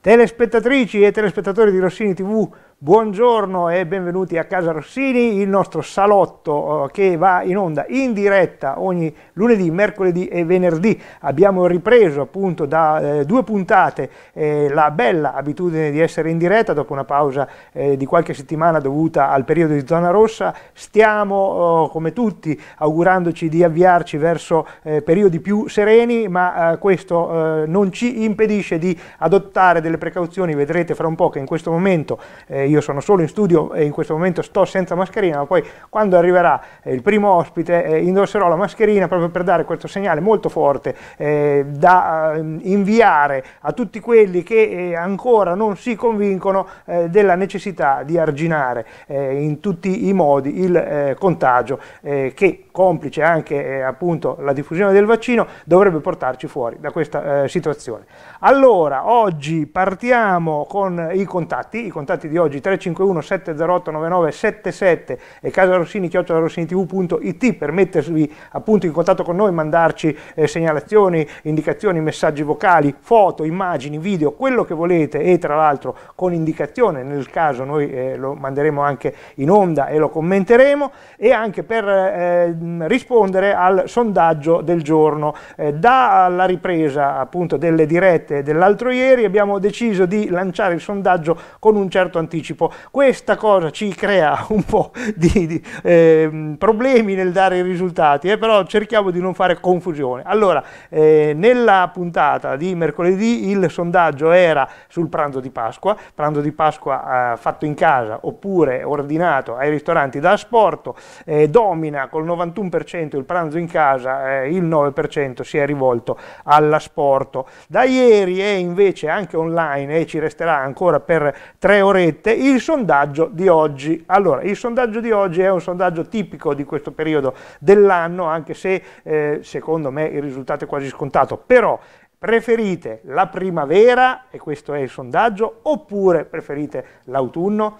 Telespettatrici e telespettatori di Rossini TV Buongiorno e benvenuti a Casa Rossini, il nostro salotto eh, che va in onda in diretta ogni lunedì, mercoledì e venerdì. Abbiamo ripreso appunto da eh, due puntate eh, la bella abitudine di essere in diretta dopo una pausa di qualche settimana dovuta al periodo di zona rossa. Stiamo come tutti augurandoci di avviarci verso periodi più sereni, ma questo non ci impedisce di adottare delle precauzioni. Vedrete fra un po' che in questo momento io sono solo in studio e in questo momento sto senza mascherina, ma poi quando arriverà eh, il primo ospite eh, indosserò la mascherina proprio per dare questo segnale molto forte eh, da inviare a tutti quelli che ancora non si convincono della necessità di arginare in tutti i modi il contagio che complice anche appunto la diffusione del vaccino dovrebbe portarci fuori da questa situazione. Allora, oggi partiamo con i contatti, i contatti di oggi messaggi 351 708 9977 e casa rossini casarossini.it per mettervi appunto in contatto con noi, mandarci eh, segnalazioni, indicazioni, messaggi vocali, foto, immagini, video, quello che volete e tra l'altro con indicazione, nel caso noi eh, lo manderemo anche in onda e lo commenteremo e anche per eh, rispondere al sondaggio del giorno. Eh, dalla ripresa appunto delle dirette dell'altro ieri abbiamo deciso di lanciare il sondaggio con un certo anticipo anticipo, questa cosa ci crea un po' di, di eh, problemi nel dare i risultati, eh, però cerchiamo di non fare confusione. Allora, eh, nella puntata di mercoledì il sondaggio era sul pranzo di Pasqua, pranzo di Pasqua eh, fatto in casa oppure ordinato ai ristoranti da asporto, eh, domina col 91% il pranzo in casa, eh, il 9% si è rivolto all'asporto. Da ieri è invece anche online e ci resterà ancora per tre orette il sondaggio di oggi. Allora, il sondaggio di oggi è un sondaggio tipico di questo periodo dell'anno, anche se eh, secondo me il risultato è quasi scontato, però preferite la primavera, e questo è il sondaggio, oppure preferite l'autunno?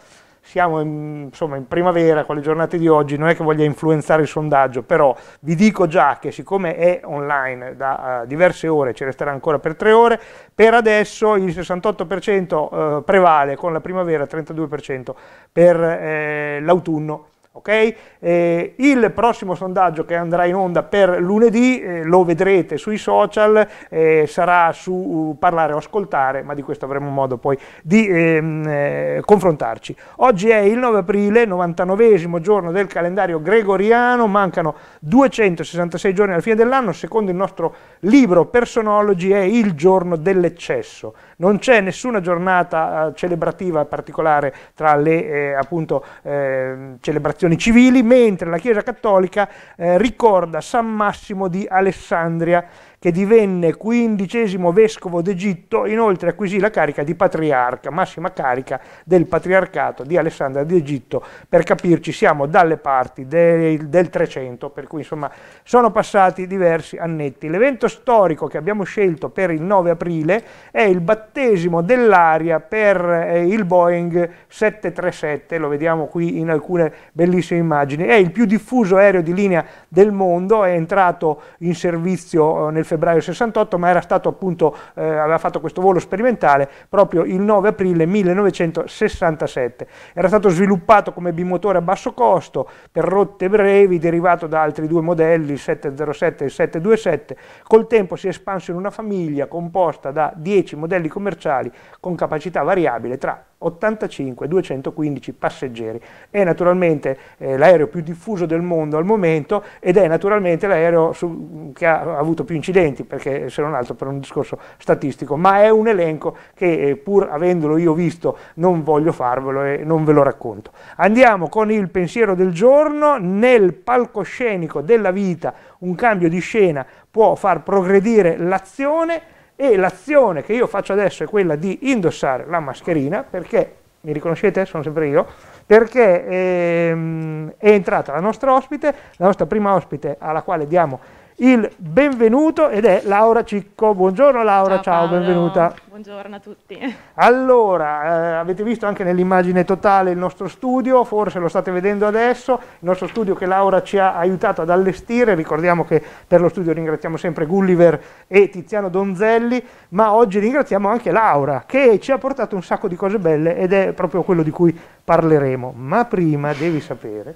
siamo in, insomma, in primavera con le giornate di oggi, non è che voglia influenzare il sondaggio, però vi dico già che siccome è online da uh, diverse ore, ci resterà ancora per tre ore, per adesso il 68% uh, eh, prevale con la primavera, 32% per eh, l'autunno Okay? Eh, il prossimo sondaggio che andrà in onda per lunedì, eh, lo vedrete sui social, eh, sarà su uh, parlare o ascoltare, ma di questo avremo modo poi di ehm, eh, confrontarci. Oggi è il 9 aprile, 99 giorno del calendario gregoriano, mancano 266 giorni alla fine dell'anno, secondo il nostro libro Personology è il giorno dell'eccesso. Non c'è nessuna giornata eh, celebrativa particolare tra le eh, appunto, ehm, celebrazioni giurisdizioni civili, mentre la Chiesa Cattolica eh, ricorda San Massimo di Alessandria che divenne quindicesimo vescovo d'Egitto, inoltre acquisì la carica di patriarca, massima carica del patriarcato di Alessandria d'Egitto, per capirci siamo dalle parti del, del 300, per cui insomma sono passati diversi annetti. L'evento storico che abbiamo scelto per il 9 aprile è il battesimo dell'aria per eh, il Boeing 737, lo vediamo qui in alcune bellissime immagini, è il più diffuso aereo di linea del mondo, è entrato in servizio eh, nel febbraio 68, ma era stato appunto, eh, aveva fatto questo volo sperimentale proprio il 9 aprile 1967. Era stato sviluppato come bimotore a basso costo per rotte brevi, derivato da altri due modelli, il 707 e il 727. Col tempo si è espanso in una famiglia composta da 10 modelli commerciali con capacità variabile tra 85, 215 passeggeri. È naturalmente eh, l'aereo più diffuso del mondo al momento ed è naturalmente l'aereo su, che ha, ha avuto più incidenti, perché eh, se non altro per un discorso statistico, ma è un elenco che eh, pur avendolo io visto non voglio farvelo e non ve lo racconto. Andiamo con il pensiero del giorno nel palcoscenico della vita, un cambio di scena può far progredire l'azione e l'azione che io faccio adesso è quella di indossare la mascherina perché, mi riconoscete? Sono sempre io, perché ehm, è entrata la nostra ospite, la nostra prima ospite alla quale diamo il benvenuto ed è Laura Cicco. Buongiorno Laura, ciao, ciao benvenuta. Buongiorno a tutti. Allora, eh, avete visto anche nell'immagine totale il nostro studio, forse lo state vedendo adesso, il nostro studio che Laura ci ha aiutato ad allestire, ricordiamo che per lo studio ringraziamo sempre Gulliver e Tiziano Donzelli, ma oggi ringraziamo anche Laura che ci ha portato un sacco di cose belle ed è proprio quello di cui parleremo. Ma prima devi sapere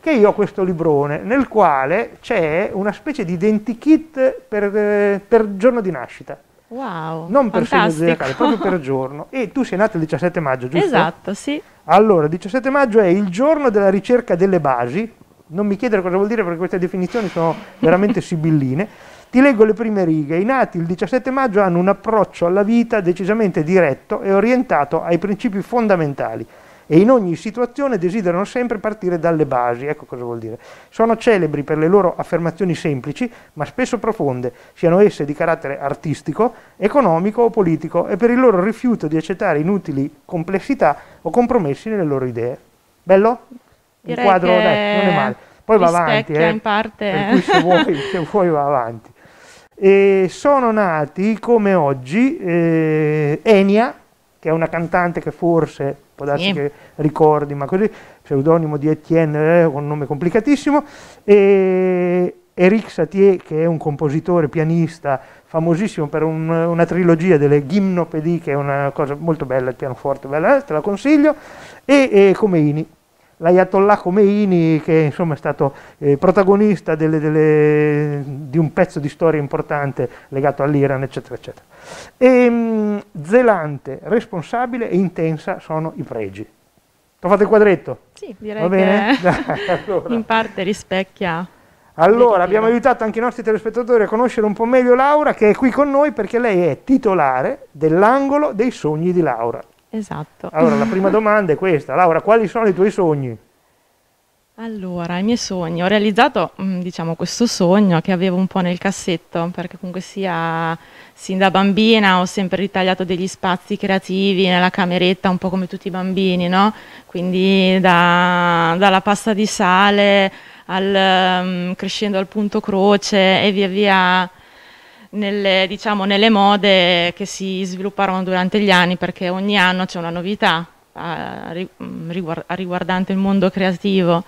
che io ho questo librone nel quale c'è una specie di identikit per, eh, per giorno di nascita. Wow, non per segno zodiacale, proprio per giorno. E tu sei nato il 17 maggio, giusto? Esatto, sì. Allora, il 17 maggio è il giorno della ricerca delle basi. Non mi chiedere cosa vuol dire perché queste definizioni sono veramente sibilline. Ti leggo le prime righe. I nati il 17 maggio hanno un approccio alla vita decisamente diretto e orientato ai principi fondamentali e in ogni situazione desiderano sempre partire dalle basi. Ecco cosa vuol dire. Sono celebri per le loro affermazioni semplici, ma spesso profonde, siano esse di carattere artistico, economico o politico, e per il loro rifiuto di accettare inutili complessità o compromessi nelle loro idee. Bello? Direi il quadro, dai, non è male. Poi va avanti, eh. in parte. Per cui se vuoi, se vuoi va avanti. E sono nati come oggi eh, Enia, che è una cantante che forse può darsi sì. che ricordi, ma così, pseudonimo di Etienne, eh, un nome complicatissimo, e Eric Satie, che è un compositore, pianista, famosissimo per un, una trilogia delle Gimnopedie, che è una cosa molto bella, il pianoforte, bella, te la consiglio, e, e Comeini l'Ayatollah Khomeini che insomma, è stato eh, protagonista delle, delle, di un pezzo di storia importante legato all'Iran, eccetera, eccetera. E, ehm, mh, zelante, responsabile e intensa sono i pregi. T'ho fatto il quadretto? Sì, direi Va bene? Dai, allora. in parte rispecchia. Allora, abbiamo aiutato anche i nostri telespettatori a conoscere un po' meglio Laura, che è qui con noi perché lei è titolare dell'angolo dei sogni di Laura. Esatto. Allora, la prima domanda è questa. Laura, quali sono i tuoi sogni? Allora, i miei sogni. Ho realizzato, mm, diciamo, questo sogno che avevo un po' nel cassetto, perché comunque sia, sin da bambina ho sempre ritagliato degli spazi creativi nella cameretta, un po' come tutti i bambini, no? Quindi da, dalla pasta di sale, al, mm, crescendo al punto croce e via via nelle, diciamo, nelle mode che si svilupparono durante gli anni, perché ogni anno c'è una novità a, mm, a riguardante il mondo creativo.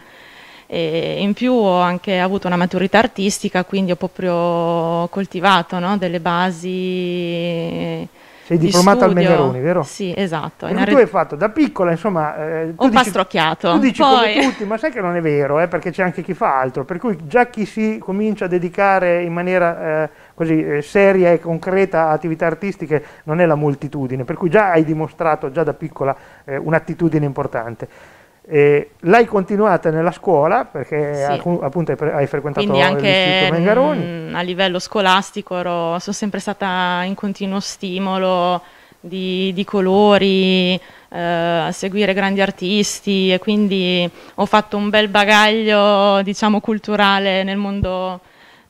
E in più ho anche avuto una maturità artistica, quindi ho proprio coltivato no? delle basi. Sei di diplomata studio. al Megaroni, vero? Sì, esatto. Perché tu hai fatto da piccola, insomma... Eh, ho pastrocchiato. Tu dici Poi... come tutti, ma sai che non è vero, eh, perché c'è anche chi fa altro, per cui già chi si comincia a dedicare in maniera eh, così eh, seria e concreta attività artistiche non è la moltitudine, per cui già hai dimostrato già da piccola eh, un'attitudine importante. Eh, l'hai continuata nella scuola perché sì. alcun, appunto hai, pre- hai frequentato Quindi anche Mengaroni. Mh, a livello scolastico ero, sono sempre stata in continuo stimolo di, di colori, eh, a seguire grandi artisti e quindi ho fatto un bel bagaglio diciamo culturale nel mondo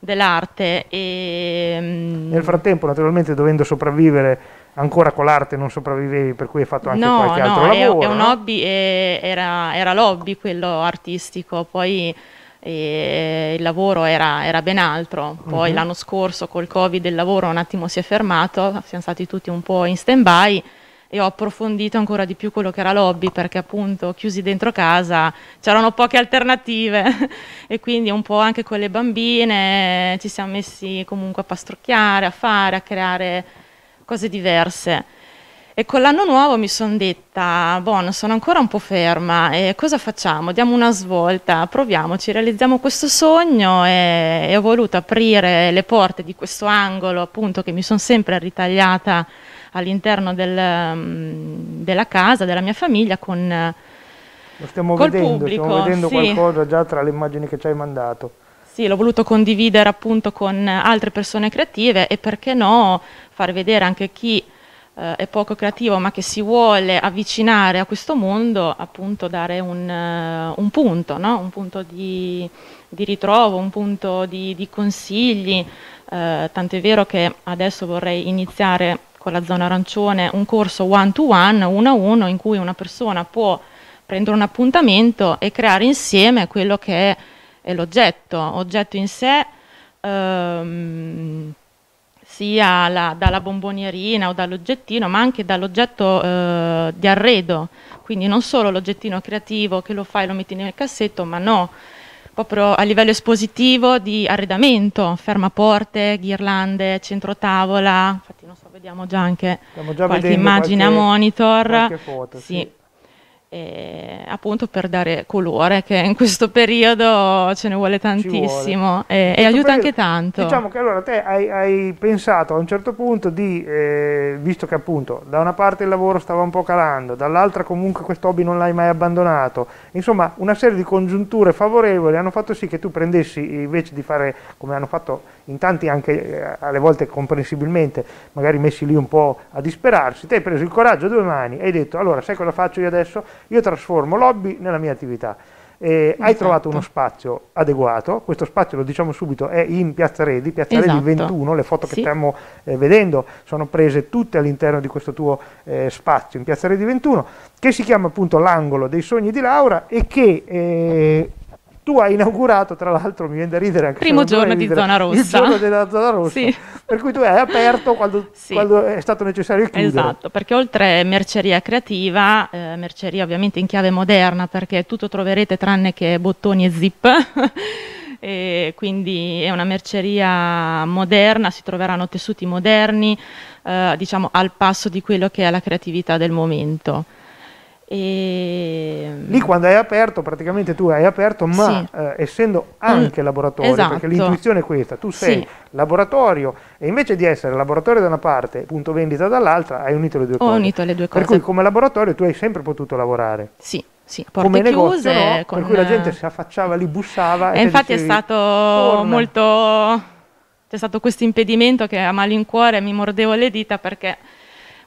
dell'arte. E... Mm, Nel frattempo, naturalmente, dovendo sopravvivere ancora con l'arte non sopravvivevi, per cui hai fatto anche no, qualche no, altro lavoro. lavoro. È un eh? hobby, è, era, era l'hobby quello artistico, poi eh, il lavoro era, era, ben altro. Poi uh-huh. l'anno scorso col Covid il lavoro un attimo si è fermato, siamo stati tutti un po' in stand-by e ho approfondito ancora di più quello che era l'hobby perché appunto chiusi dentro casa c'erano poche alternative e quindi un po' anche con le bambine ci siamo messi comunque a pastrocchiare, a fare, a creare cose diverse. E con l'anno nuovo mi sono detta, buono, sono ancora un po' ferma, e cosa facciamo? Diamo una svolta, proviamoci, realizziamo questo sogno e, e ho voluto aprire le porte di questo angolo appunto che mi sono sempre ritagliata all'interno del, mm, della casa, della mia famiglia con eh, lo stiamo col vedendo, pubblico, stiamo vedendo sì. qualcosa già tra le immagini che ci hai mandato. Sì, l'ho voluto condividere appunto con altre persone creative e perché no far vedere anche chi eh, è poco creativo ma che si vuole avvicinare a questo mondo, appunto dare un, uh, un punto, no? un punto di, di, ritrovo, un punto di, di consigli. Uh, tant'è vero che adesso vorrei iniziare con la zona arancione, un corso one to one, uno a uno, in cui una persona può prendere un appuntamento e creare insieme quello che è, l'oggetto, oggetto in sé, ehm, sia la, dalla bombonierina o dall'oggettino, ma anche dall'oggetto eh, di arredo, quindi non solo l'oggettino creativo che lo fai e lo metti nel cassetto, ma no, proprio a livello espositivo di arredamento, fermaporte, ghirlande, centro tavola, infatti non so, vediamo già anche già qualche immagine qualche, a monitor. Foto, sì. sì eh, appunto per dare colore che in questo periodo ce ne vuole tantissimo vuole. Eh, certo, e aiuta periodo, anche tanto. Diciamo che allora te hai, hai, pensato a un certo punto di, eh, visto che appunto da una parte il lavoro stava un po' calando, dall'altra comunque questo hobby non l'hai mai abbandonato, insomma una serie di congiunture favorevoli hanno fatto sì che tu prendessi invece di fare come hanno fatto in tanti anche eh, alle volte comprensibilmente, magari messi lì un po' a disperarsi, ti hai preso il coraggio a due mani e hai detto allora sai cosa faccio io adesso? Io trasformo l'hobby nella mia attività. Eh, hai esatto. trovato uno spazio adeguato, questo spazio lo diciamo subito è in Piazza Redi, Piazza esatto. Redi 21, le foto che stiamo eh, vedendo sono prese tutte all'interno di questo tuo eh, spazio in Piazza Redi 21, che si chiama appunto l'angolo dei sogni di Laura e che eh, tu hai inaugurato, tra l'altro, mi viene da ridere anche Primo giorno ridere, di zona rossa. Il giorno della zona rossa. Sì. Per cui tu hai aperto quando, sì. quando, è stato necessario chiudere. Esatto, perché oltre merceria creativa, eh, merceria ovviamente in chiave moderna, perché tutto troverete tranne che bottoni e zip. e quindi è una merceria moderna, si troveranno tessuti moderni, eh, diciamo al passo di quello che è la creatività del momento. E... Ehm, lì quando hai aperto, praticamente tu hai aperto, ma sì. eh, essendo anche mm, laboratorio, esatto. perché l'intuizione è questa, tu sei sì. laboratorio e invece di essere laboratorio da una parte punto vendita dall'altra, hai unito le due Ho cose. Ho unito le due cose. Per cui come laboratorio tu hai sempre potuto lavorare. Sì. Sì, porte come negozio, chiuse, no? con... per cui la gente si affacciava lì, bussava. E, e infatti dicevi, è stato torna. molto. C'è stato questo impedimento che a malincuore mi mordevo le dita perché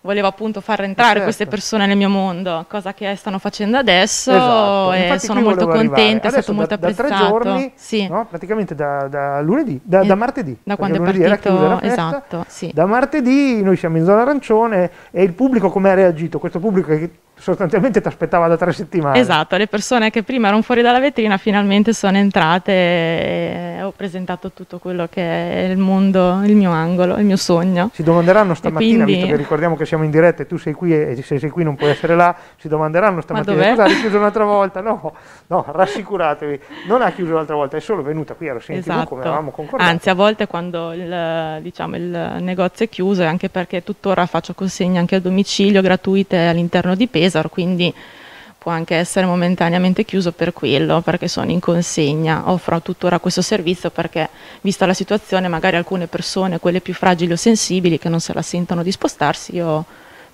volevo appunto far entrare eh, certo. queste persone nel mio mondo, cosa che stanno facendo adesso esatto. e Infatti sono molto contenta, è stato da, molto apprezzato. Da tre giorni, sì. no? praticamente da, da lunedì, da, da, eh, martedì. Da quando è partito, festa, esatto. Sì. Da martedì noi siamo in zona arancione e il pubblico come ha reagito? Questo pubblico che sostanzialmente ti aspettava da tre settimane. Esatto, le persone che prima erano fuori dalla vetrina finalmente sono entrate e ho presentato tutto quello che è il mondo, il mio angolo, il mio sogno. Si domanderanno stamattina, quindi... visto che ricordiamo che siamo in diretta e tu sei qui e se sei qui non puoi essere là, si domanderanno stamattina, Ma cosa ha chiuso un'altra volta? No, no, rassicuratevi, non ha chiuso un'altra volta, è solo venuta qui a Rossini esatto. come avevamo concordato. Anzi, a volte quando il, diciamo, il negozio è chiuso, è anche perché tuttora faccio consegne anche a domicilio gratuite all'interno di Pesaro, laser, quindi può anche essere momentaneamente chiuso per quello, perché sono in consegna. Offro tuttora questo servizio perché, vista la situazione, magari alcune persone, quelle più fragili o sensibili, che non se la sentono di spostarsi, io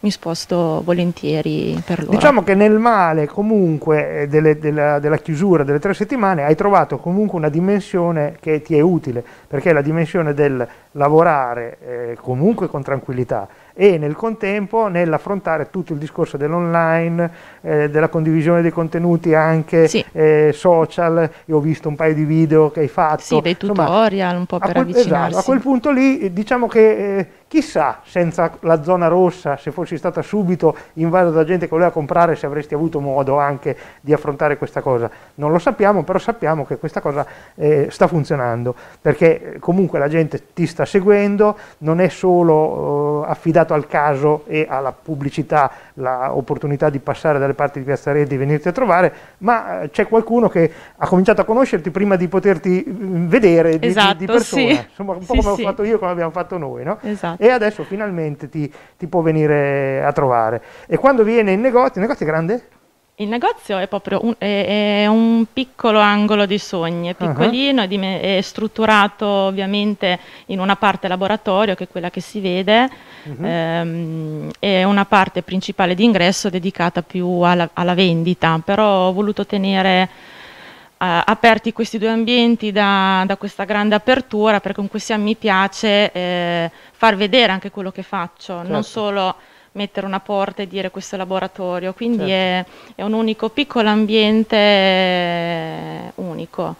mi sposto volentieri per loro. Diciamo che nel male comunque eh, delle, della, della, chiusura delle tre settimane hai trovato comunque una dimensione che ti è utile, perché è la dimensione del lavorare eh, comunque con tranquillità, e nel contempo nell'affrontare tutto il discorso dell'online, eh, della condivisione dei contenuti anche sì. eh, social, io ho visto un paio di video che hai fatto. Sì, dei Insomma, tutorial un po' per quel, avvicinarsi. Esatto, a quel punto lì eh, diciamo che eh, chissà senza la zona rossa, se fossi stata subito invasa da gente che voleva comprare, se avresti avuto modo anche di affrontare questa cosa. Non lo sappiamo, però sappiamo che questa cosa eh, sta funzionando, perché eh, comunque la gente ti sta seguendo, non è solo oh, affidata dato al caso e alla pubblicità l'opportunità di passare dalle parti di Piazza Rete e venirti a trovare, ma eh, c'è qualcuno che ha cominciato a conoscerti prima di poterti mm, vedere di, esatto, di persona, sì. insomma un po' sì, come sì. ho fatto io, come abbiamo fatto noi, no? esatto. e adesso finalmente ti, ti può venire a trovare. E quando viene in negozio, il negozio è grande? Il negozio è proprio un, è, è un, piccolo angolo di sogni, è piccolino, uh -huh. è, è, strutturato ovviamente in una parte laboratorio, che è quella che si vede, uh mm-hmm. -huh. ehm, e una parte principale di ingresso dedicata più alla, alla vendita, però ho voluto tenere Uh, aperti questi due ambienti da, da, questa grande apertura perché comunque sia mi piace eh, far vedere anche quello che faccio, certo. non solo mettere una porta e dire questo laboratorio, quindi certo. è, è, un unico piccolo ambiente eh, unico.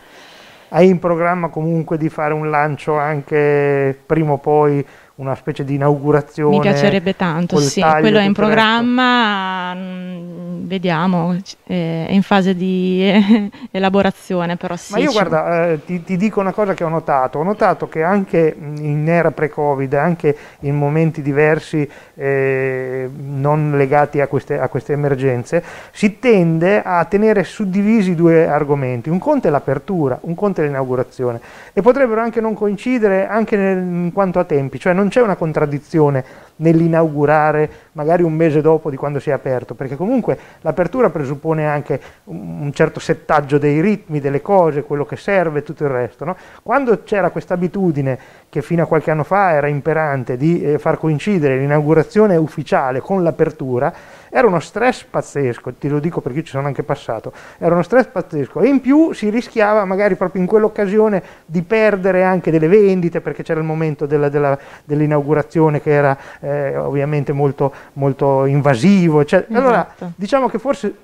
Hai in programma comunque di fare un lancio anche prima o poi una specie di inaugurazione. Mi piacerebbe tanto, sì, quello è in programma, mh, mm, vediamo, eh, è in fase di eh, elaborazione però sì. Ma io guarda, eh, ti, ti, dico una cosa che ho notato, ho notato che anche in era pre-Covid, anche in momenti diversi eh, non legati a queste, a queste emergenze, si tende a tenere suddivisi due argomenti, un conto è l'apertura, un conto è l'inaugurazione e potrebbero anche non coincidere anche nel, in quanto a tempi, cioè non c'è una contraddizione nell'inaugurare magari un mese dopo di quando si è aperto, perché comunque l'apertura presuppone anche un certo settaggio dei ritmi, delle cose, quello che serve e tutto il resto. No? Quando c'era questa abitudine che fino a qualche anno fa era imperante di eh, far coincidere l'inaugurazione ufficiale con l'apertura, era uno stress pazzesco, ti lo dico perché io ci sono anche passato, era uno stress pazzesco e in più si rischiava magari proprio in quell'occasione di perdere anche delle vendite perché c'era il momento della, della, dell'inaugurazione che era eh, ovviamente molto, molto invasivo. Cioè, esatto. Allora diciamo che forse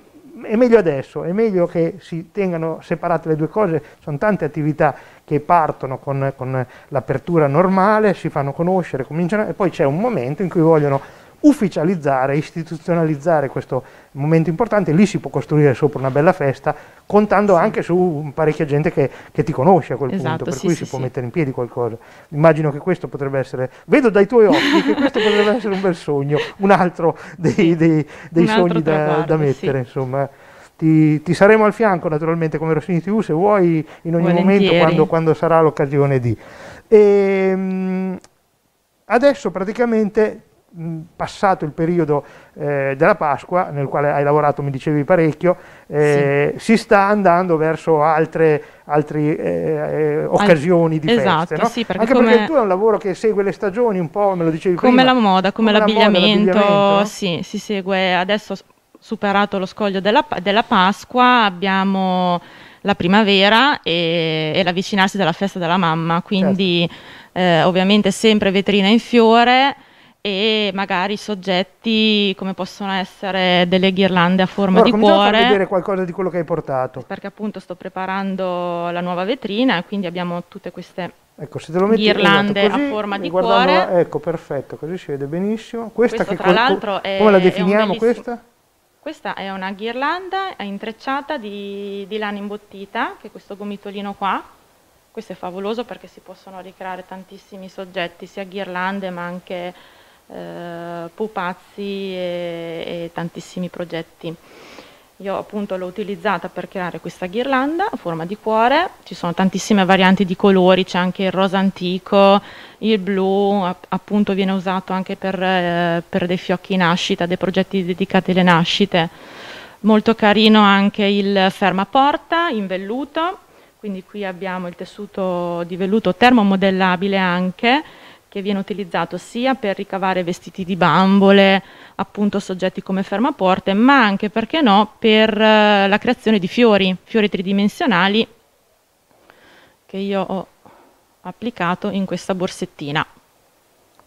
è meglio adesso, è meglio che si tengano separate le due cose, sono tante attività che partono con, con l'apertura normale, si fanno conoscere, cominciano e poi c'è un momento in cui vogliono ufficializzare, istituzionalizzare questo momento importante, lì si può costruire sopra una bella festa, contando sì. anche su parecchia gente che, che ti conosce a quel esatto, punto, per sì, cui sì, si può mettere in piedi qualcosa. Immagino che questo potrebbe essere, vedo dai tuoi occhi che questo potrebbe essere un bel sogno, un altro dei, dei, dei un sogni altro da, da, mettere, insomma. Ti, ti, saremo al fianco naturalmente come Rossini TV se vuoi in ogni Volentieri. momento quando, quando, sarà l'occasione di. E, ehm, adesso praticamente passato il periodo eh, della Pasqua, nel quale hai lavorato, mi dicevi parecchio, eh, sì. si sta andando verso altre, altre eh, eh occasioni di esatto, feste. No? Sì, perché Anche come... perché tu è un lavoro che segue le stagioni un po', me lo dicevi come prima. la moda, come, come l'abbigliamento, la moda, l'abbigliamento no? sì, si segue adesso superato lo scoglio della, della Pasqua, abbiamo la primavera e, e, l'avvicinarsi della festa della mamma, quindi certo. Eh, ovviamente sempre vetrina in fiore, e magari soggetti come possono essere delle ghirlande a forma allora, di cuore. a vedere qualcosa di quello che hai portato. Perché appunto sto preparando la nuova vetrina, e quindi abbiamo tutte queste ecco, se te lo metti esatto, ghirlande esatto, così, a forma di cuore. ecco, perfetto, così si vede benissimo. Questa Questo, che tra l'altro è Come la definiamo è questa? Questa è una ghirlanda intrecciata di, di lana imbottita, che è questo gomitolino qua, questo è favoloso perché si possono ricreare tantissimi soggetti, sia ghirlande ma anche eh, pupazzi e, e, tantissimi progetti. Io appunto l'ho utilizzata per creare questa ghirlanda a forma di cuore, ci sono tantissime varianti di colori, c'è anche il rosa antico, il blu, appunto viene usato anche per, eh, per dei fiocchi nascita, dei progetti dedicati alle nascite. Molto carino anche il fermaporta in velluto, quindi qui abbiamo il tessuto di velluto termomodellabile anche, che viene utilizzato sia per ricavare vestiti di bambole, appunto soggetti come fermaporte, ma anche, perché no, per eh, la creazione di fiori, fiori tridimensionali che io ho applicato in questa borsettina.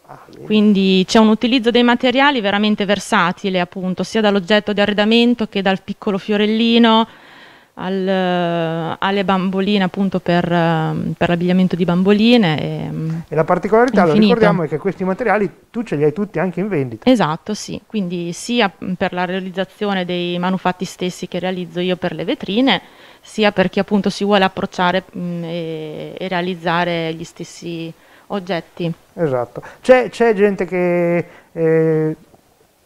Ah, Quindi c'è un utilizzo dei materiali veramente versatile, appunto, sia dall'oggetto di arredamento che dal piccolo fiorellino al, eh, alle bamboline appunto per, eh, per l'abbigliamento di bamboline. E, e la particolarità, infinito. lo ricordiamo, è che questi materiali tu ce li hai tutti anche in vendita. Esatto, sì, quindi sia per la realizzazione dei manufatti stessi che realizzo io per le vetrine, sia per chi appunto si vuole approcciare mh, mm, e, e, realizzare gli stessi oggetti. Esatto, c'è, gente che... Eh,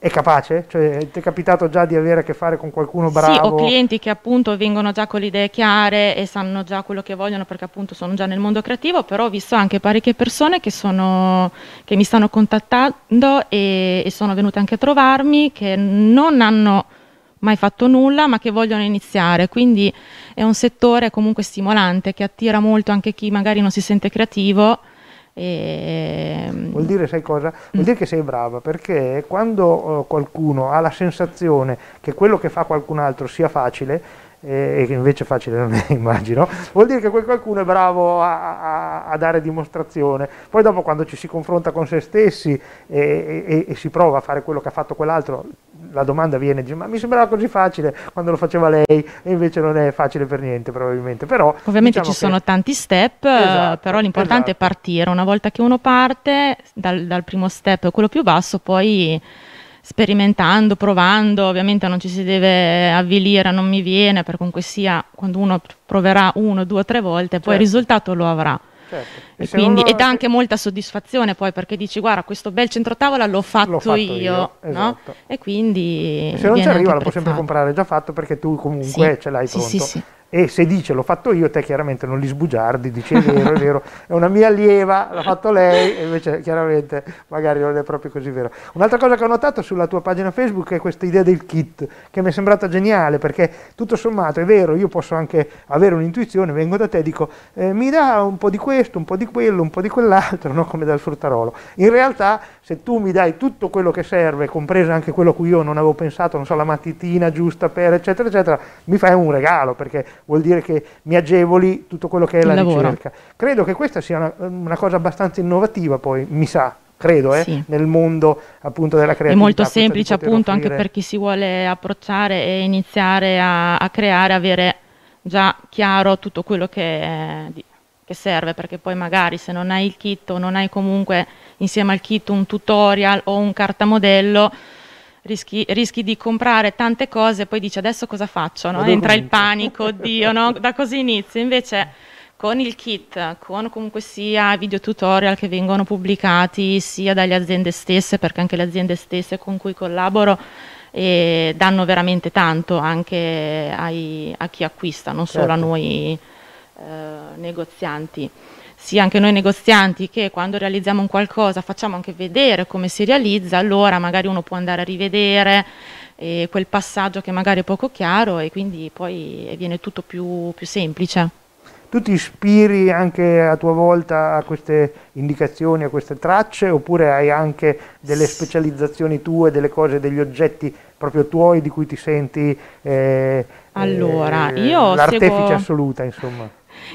è capace? Cioè, ti è capitato già di avere a che fare con qualcuno bravo? Sì, ho clienti che appunto vengono già con le idee chiare e sanno già quello che vogliono perché appunto sono già nel mondo creativo, però ho visto anche parecchie persone che, sono, che mi stanno contattando e, e sono venute anche a trovarmi, che non hanno mai fatto nulla ma che vogliono iniziare, quindi è un settore comunque stimolante che attira molto anche chi magari non si sente creativo e... Ehm, vuol dire, sai cosa? Vuol mm. dire che sei brava, perché quando eh, qualcuno ha la sensazione che quello che fa qualcun altro sia facile, eh, e invece facile non è, immagino, vuol dire che quel qualcuno è bravo a, a, a dare dimostrazione. Poi dopo quando ci si confronta con se stessi e, e, e si prova a fare quello che ha fatto quell'altro, la domanda viene, dice, ma mi sembrava così facile quando lo faceva lei e invece non è facile per niente probabilmente. Però, Ovviamente diciamo ci che... sono tanti step, eh, esatto, però l'importante esatto. è partire. Una volta che uno parte dal, dal primo step, quello più basso, poi sperimentando, provando, ovviamente non ci si deve avvilire, non mi viene, per comunque sia, quando uno proverà uno, due, tre volte, poi certo. il risultato lo avrà. Certo. E, e quindi, lo... ed ha anche molta soddisfazione poi perché dici guarda questo bel centrotavola l'ho fatto, l'ho fatto io, io esatto. e quindi... E se non ci arriva lo puoi sempre comprare già fatto perché tu comunque sì. ce l'hai sì, pronto. Sì, sì e se dice l'ho fatto io, te chiaramente non li sbugiardi, dice è vero, è vero, è una mia allieva, l'ha fatto lei, e invece chiaramente magari non è proprio così vero. Un'altra cosa che ho notato sulla tua pagina Facebook è questa idea del kit, che mi è sembrata geniale, perché tutto sommato è vero, io posso anche avere un'intuizione, vengo da te e dico eh, mi dà un po' di questo, un po' di quello, un po' di quell'altro, no? come dal fruttarolo. In realtà se tu mi dai tutto quello che serve, compreso anche quello a cui io non avevo pensato, non so, la matitina giusta per, eccetera, eccetera, mi fai un regalo perché vuol dire che mi agevoli tutto quello che è Il la lavoro. ricerca. Credo che questa sia una, mm, una cosa abbastanza innovativa poi, mi sa, credo, eh, sì. nel mondo appunto della creatività. È molto semplice appunto offrire... anche per chi si vuole approcciare e iniziare a, a creare, avere già chiaro tutto quello che, eh, che, serve, perché poi magari se non hai il kit o non hai comunque insieme al kit un tutorial o un cartamodello, rischi, rischi di comprare tante cose e poi dici adesso cosa faccio? No? Entra il panico, oddio, no? da cosa inizio? Invece con il kit, con comunque sia video tutorial che vengono pubblicati sia dalle aziende stesse, perché anche le aziende stesse con cui collaboro e eh, danno veramente tanto anche ai, a chi acquista, non solo certo. a noi eh, negozianti sia anche noi negozianti che quando realizziamo un qualcosa facciamo anche vedere come si realizza, allora magari uno può andare a rivedere eh, quel passaggio che magari è poco chiaro e quindi poi eh, viene tutto più, più semplice. Tu ti ispiri anche a tua volta a queste indicazioni, a queste tracce, oppure hai anche delle specializzazioni tue, delle cose, degli oggetti proprio tuoi di cui ti senti eh, eh allora, eh, l'artefice seguo... assoluta, insomma?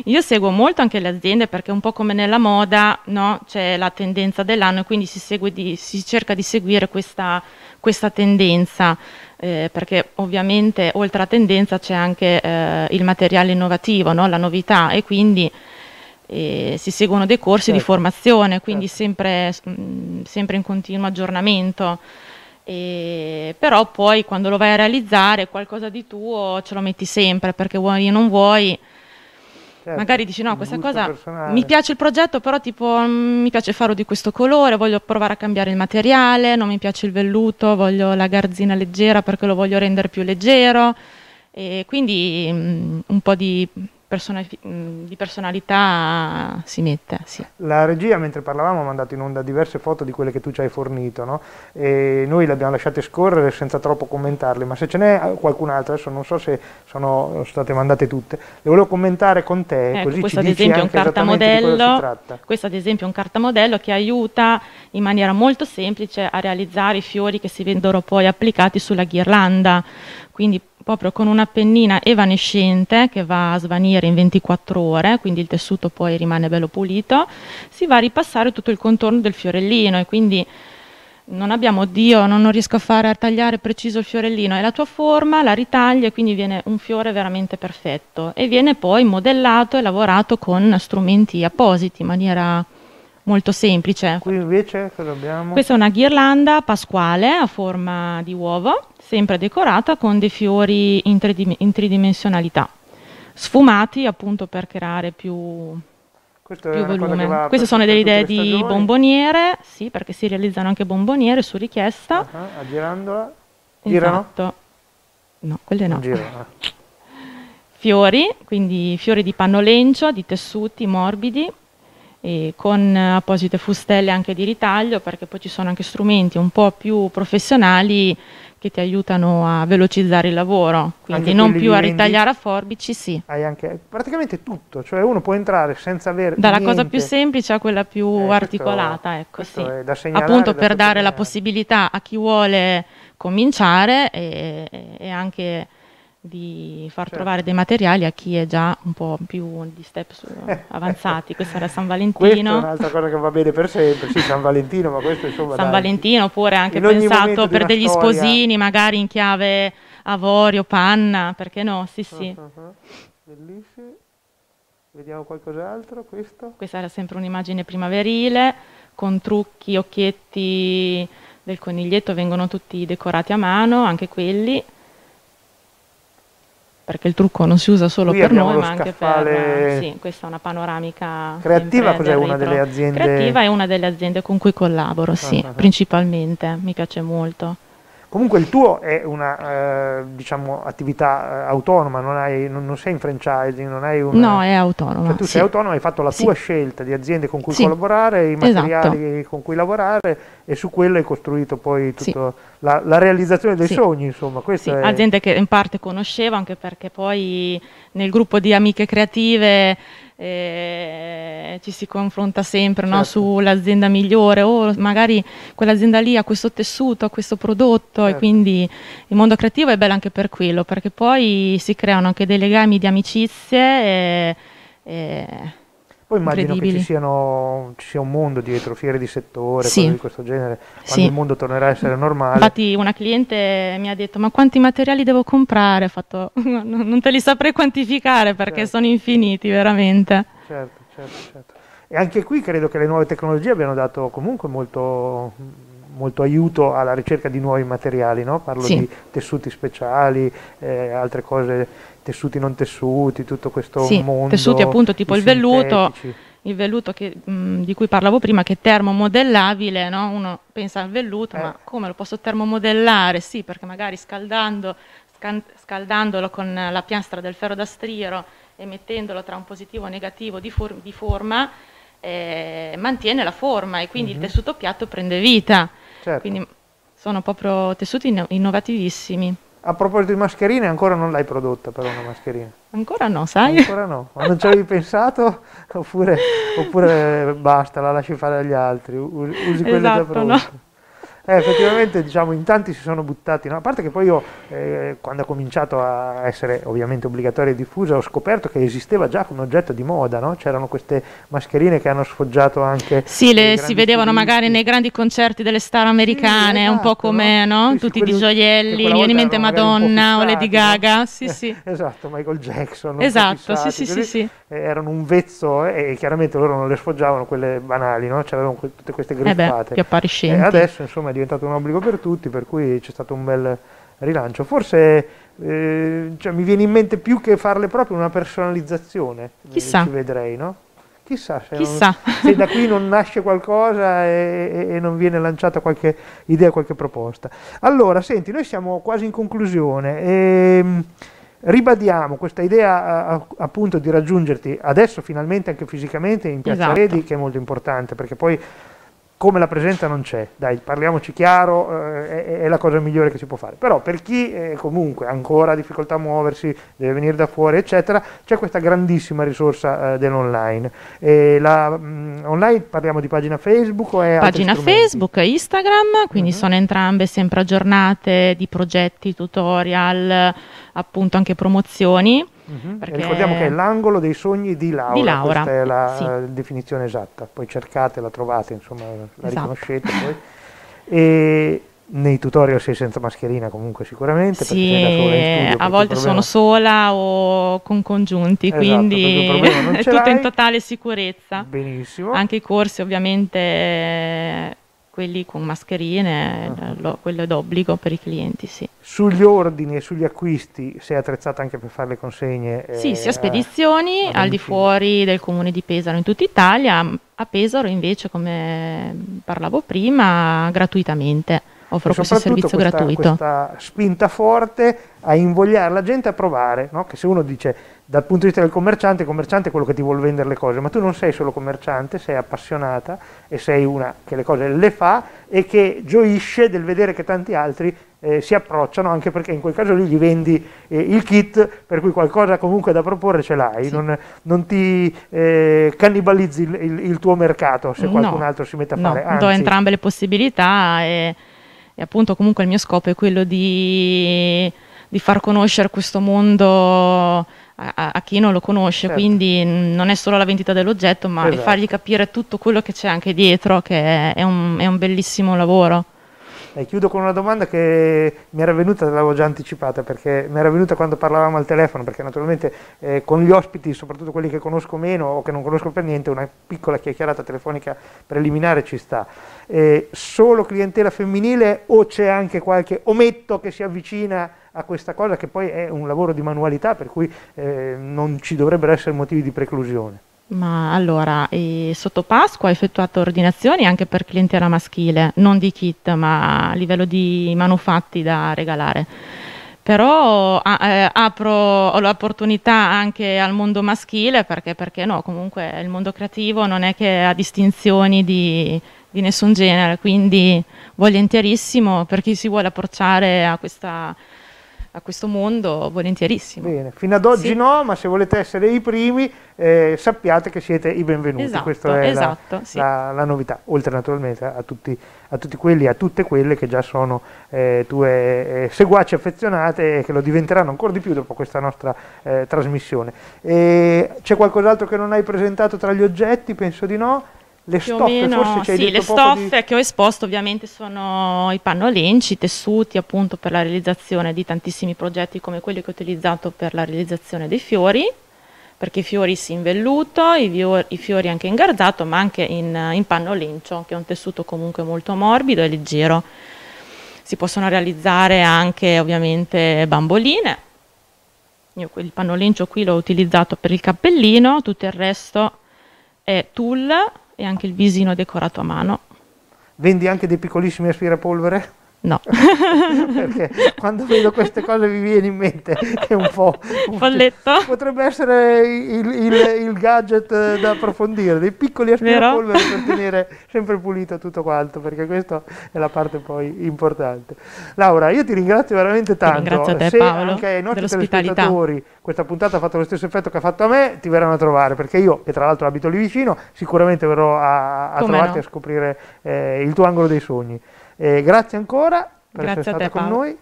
Io seguo molto anche le aziende perché un po' come nella moda no? c'è la tendenza dell'anno e quindi si, di, si cerca di seguire questa, questa tendenza. Eh, perché ovviamente oltre alla tendenza c'è anche eh, il materiale innovativo, no? la novità e quindi eh, si seguono dei corsi certo. di formazione, quindi certo. sempre, mh, mm, sempre, in continuo aggiornamento. E, però poi quando lo vai a realizzare qualcosa di tuo ce lo metti sempre perché vuoi o non vuoi Certo, Magari dici no, questa cosa personale. mi piace il progetto, però tipo mm, mi piace farlo di questo colore, voglio provare a cambiare il materiale, non mi piace il velluto, voglio la garzina leggera perché lo voglio rendere più leggero. E quindi mh, mm, un po' di persona, mm, di personalità si mette. Sì. La regia, mentre parlavamo, ha mandato in onda diverse foto di quelle che tu ci hai fornito, no? e noi le abbiamo lasciate scorrere senza troppo commentarle, ma se ce n'è qualcun'altra, adesso non so se sono state mandate tutte, le volevo commentare con te, ecco, così questo ci ad dici esempio è un cartamodello, Questo ad esempio è un cartamodello che aiuta in maniera molto semplice a realizzare i fiori che si vendono poi applicati sulla ghirlanda, quindi proprio con una pennina evanescente che va a svanire in 24 ore, quindi il tessuto poi rimane bello pulito, si va a ripassare tutto il contorno del fiorellino e quindi non abbiamo Dio, non riesco a fare a tagliare preciso il fiorellino, è la tua forma, la ritaglia e quindi viene un fiore veramente perfetto e viene poi modellato e lavorato con strumenti appositi in maniera molto semplice. Qui invece cosa abbiamo? Questa è una ghirlanda pasquale a forma di uovo, sempre decorata con dei fiori in, tridim in tridimensionalità, sfumati appunto per creare più, più volume. Queste sono delle idee di bomboniere, sì, perché si realizzano anche bomboniere su richiesta. Uh ah, -huh, ah, a girandola? Esatto. Girano? Esatto. No, quelle no. Ah. Fiori, quindi fiori di panno lencio, di tessuti morbidi, con eh, apposite fustelle anche di ritaglio perché poi ci sono anche strumenti un po' più professionali che ti aiutano a velocizzare il lavoro, quindi non più a ritagliare a forbici, sì. Hai anche praticamente tutto, cioè uno può entrare senza avere Dalla niente. cosa più semplice a quella più eh, articolata, ecco, sì. Segnalare, Appunto per dare la possibilità a chi vuole cominciare e, e anche di far certo. provare dei materiali a chi è già un po' più di steps avanzati. questo era San Valentino. Questa è un'altra cosa che va bene per sempre, sì, San Valentino, ma questo insomma... San dai, Valentino, oppure anche pensato per degli storia... sposini, magari in chiave avorio, panna, perché no? Sì, sì. Uh-huh. Ah, ah, ah. Bellissimo. Vediamo qualcos'altro, questo? Questa era sempre un'immagine primaverile, con trucchi, occhietti del coniglietto, vengono tutti decorati a mano, anche quelli perché il trucco non si usa solo Qui per noi, ma anche per... Sì, questa è una panoramica... Creativa cos'è una delle aziende? Creativa è una delle aziende con cui collaboro, sì, principalmente, mi piace molto. Comunque il tuo è una eh, diciamo, attività eh, autonoma, non, hai, non, non, sei in franchising, non hai un... No, è autonoma. Cioè, tu sì. sei autonoma, hai fatto la tua scelta di aziende con cui sì. collaborare, i esatto. materiali esatto. con cui lavorare e su quello hai costruito poi tutta la, la, realizzazione dei sogni, insomma. Questa è... aziende che in parte conoscevo anche perché poi nel gruppo di amiche creative eh, ci si confronta sempre no? Certo. sull'azienda migliore o magari quell'azienda lì ha questo tessuto, ha questo prodotto certo. e quindi il mondo creativo è bello anche per quello perché poi si creano anche dei legami di amicizie. E, e poi immagino che ci, siano, ci, sia un mondo dietro, fiere di settore, sì. cose di questo genere, quando sì. il mondo tornerà a essere normale. Infatti una cliente mi ha detto ma quanti materiali devo comprare? Ho fatto non te li saprei quantificare perché certo. sono infiniti veramente. Certo, certo, certo. E anche qui credo che le nuove tecnologie abbiano dato comunque molto, molto aiuto alla ricerca di nuovi materiali, no? parlo sì. di tessuti speciali, eh, altre cose tessuti non tessuti, tutto questo sì, mondo. tessuti appunto tipo il velluto, il velluto che, mh, di cui parlavo prima che è termomodellabile, no? uno pensa al velluto, eh. ma come lo posso termomodellare? Sì, perché magari scaldando, scaldandolo con la piastra del ferro da striero e mettendolo tra un positivo e un negativo di, for di forma, eh, mantiene la forma e quindi mm -hmm. il mhm. tessuto piatto prende vita. Certo. Quindi sono proprio tessuti innovativissimi. A proposito di mascherine, ancora non l'hai prodotta però una mascherina? Ancora no, sai? Ancora no, ma non ci avevi pensato? Oppure, oppure, basta, la lasci fare agli altri, usi quelle esatto, già prodotte? No. Eh, effettivamente diciamo in tanti si sono buttati, no? a parte che poi io eh, quando ha cominciato a essere ovviamente obbligatoria e diffusa ho scoperto che esisteva già come oggetto di moda, no? c'erano queste mascherine che hanno sfoggiato anche... Sì, le, si vedevano stilisti. magari nei grandi concerti delle star americane, sì, esatto, un po' esatto, come no? sì, tutti i gioielli, mi viene in mente Madonna fissati, o Lady Gaga, sì sì. Esatto, Michael Jackson. Esatto, fissati, sì sì sì. Eh, erano un vezzo eh, e chiaramente loro non le sfoggiavano quelle banali, c'erano que tutte queste griffate. Eh beh, più appariscenti. adesso insomma diventato un obbligo per tutti, per cui c'è stato un bel rilancio. Forse eh, cioè, mi viene in mente più che farle proprio una personalizzazione, chissà. ci vedrei, no? Chissà, se, chissà. Non, se da qui non nasce qualcosa e, e, non viene lanciata qualche idea, qualche proposta. Allora, senti, noi siamo quasi in conclusione. E, ehm, ribadiamo questa idea appunto di raggiungerti adesso finalmente anche fisicamente in Piazza esatto. Redi che è molto importante perché poi come la presenta non c'è, dai, parliamoci chiaro, eh, è, è, la cosa migliore che si può fare. Però per chi eh, comunque ancora difficoltà a muoversi, deve venire da fuori, eccetera, c'è questa grandissima risorsa eh, dell'online. La, mh, mm, online parliamo di pagina Facebook o è Pagina Facebook, e Instagram, quindi uh mhm. -huh. sono entrambe sempre aggiornate di progetti, tutorial, appunto anche promozioni. Mm -hmm. Ricordiamo che è l'angolo dei sogni di Laura, di Laura. questa è la sì. definizione esatta, poi cercate, la trovate, insomma, la esatto. riconoscete poi. E nei tutorial sei senza mascherina comunque sicuramente sì, studio, a volte sono sola o con congiunti esatto, quindi è tutto in totale sicurezza benissimo anche i corsi ovviamente quelli con mascherine, ah. Eh, lo, quello è d'obbligo per i clienti, sì. Sugli ordini e sugli acquisti sei attrezzata anche per fare le consegne? Eh, sì, sia spedizioni a, a al di fuori del comune di Pesaro in tutta Italia, a Pesaro invece come parlavo prima gratuitamente offro questo servizio questa, gratuito. Questa spinta forte a invogliare la gente a provare, no? che se uno dice dal punto di vista del commerciante, il commerciante è quello che ti vuole vendere le cose, ma tu non sei solo commerciante, sei appassionata e sei una che le cose le fa e che gioisce del vedere che tanti altri eh, si approcciano, anche perché in quel caso lì gli vendi eh, il kit, per cui qualcosa comunque da proporre ce l'hai, sì. non, non, ti eh, cannibalizzi il, il, il, tuo mercato se qualcun no, altro si mette a fare. No, Anzi, do entrambe le possibilità e e appunto comunque il mio scopo è quello di, di far conoscere questo mondo a, a, chi non lo conosce, certo. quindi non è solo la vendita dell'oggetto, ma esatto. fargli capire tutto quello che c'è anche dietro, che è, è, un, è un bellissimo lavoro. E chiudo con una domanda che mi era venuta, l'avevo già anticipata, perché mi era venuta quando parlavamo al telefono, perché naturalmente eh, con gli ospiti, soprattutto quelli che conosco meno o che non conosco per niente, una piccola chiacchierata telefonica preliminare ci sta. Eh, solo clientela femminile o c'è anche qualche ometto che si avvicina a questa cosa che poi è un lavoro di manualità per cui eh, non ci dovrebbero essere motivi di preclusione? Ma allora, sotto Pasqua ho effettuato ordinazioni anche per clientela maschile, non di kit, ma a livello di manufatti da regalare. Però a, eh, apro l'opportunità anche al mondo maschile perché, perché, no, comunque il mondo creativo non è che ha distinzioni di, di nessun genere, quindi volentierissimo per chi si vuole approcciare a questa a questo mondo volentierissimo. Bene, fino ad oggi sì. no, ma se volete essere i primi eh, sappiate che siete i benvenuti, esatto, questa è esatto, la, sì. la, la, novità, oltre naturalmente a tutti, a tutti, quelli a tutte quelle che già sono eh, tue eh, seguaci affezionate e che lo diventeranno ancora di più dopo questa nostra eh, trasmissione. c'è qualcos'altro che non hai presentato tra gli oggetti? Penso di no le stoffe, meno, sì, le stoffe di... che ho esposto ovviamente sono i pannolenci, i tessuti appunto per la realizzazione di tantissimi progetti come quelli che ho utilizzato per la realizzazione dei fiori, perché i fiori sì in velluto, i, vior, i fiori anche in garzato, ma anche in, in pannolencio, che è un tessuto comunque molto morbido e leggero. Si possono realizzare anche ovviamente bamboline. Io il pannolencio qui l'ho utilizzato per il cappellino, tutto il resto è tulle e anche il visino decorato a mano. Vendi anche dei piccolissimi aspirapolvere? No. Perché quando vedo queste cose mi viene in mente che è un po'... Folletto. Cioè, potrebbe essere il, il, il, gadget da approfondire, dei piccoli aspirapolvere per tenere sempre pulito tutto quanto, perché questa è la parte poi importante. Laura, io ti ringrazio veramente tanto. Ti ringrazio te, Se Paolo, anche ai nostri telespettatori questa puntata ha fatto lo stesso effetto che ha fatto a me, ti verranno a trovare, perché io, che tra l'altro abito lì vicino, sicuramente verrò a, a trovarti no? a scoprire eh, il tuo angolo dei sogni. Eh, grazie ancora per grazie essere stato con Paolo. noi.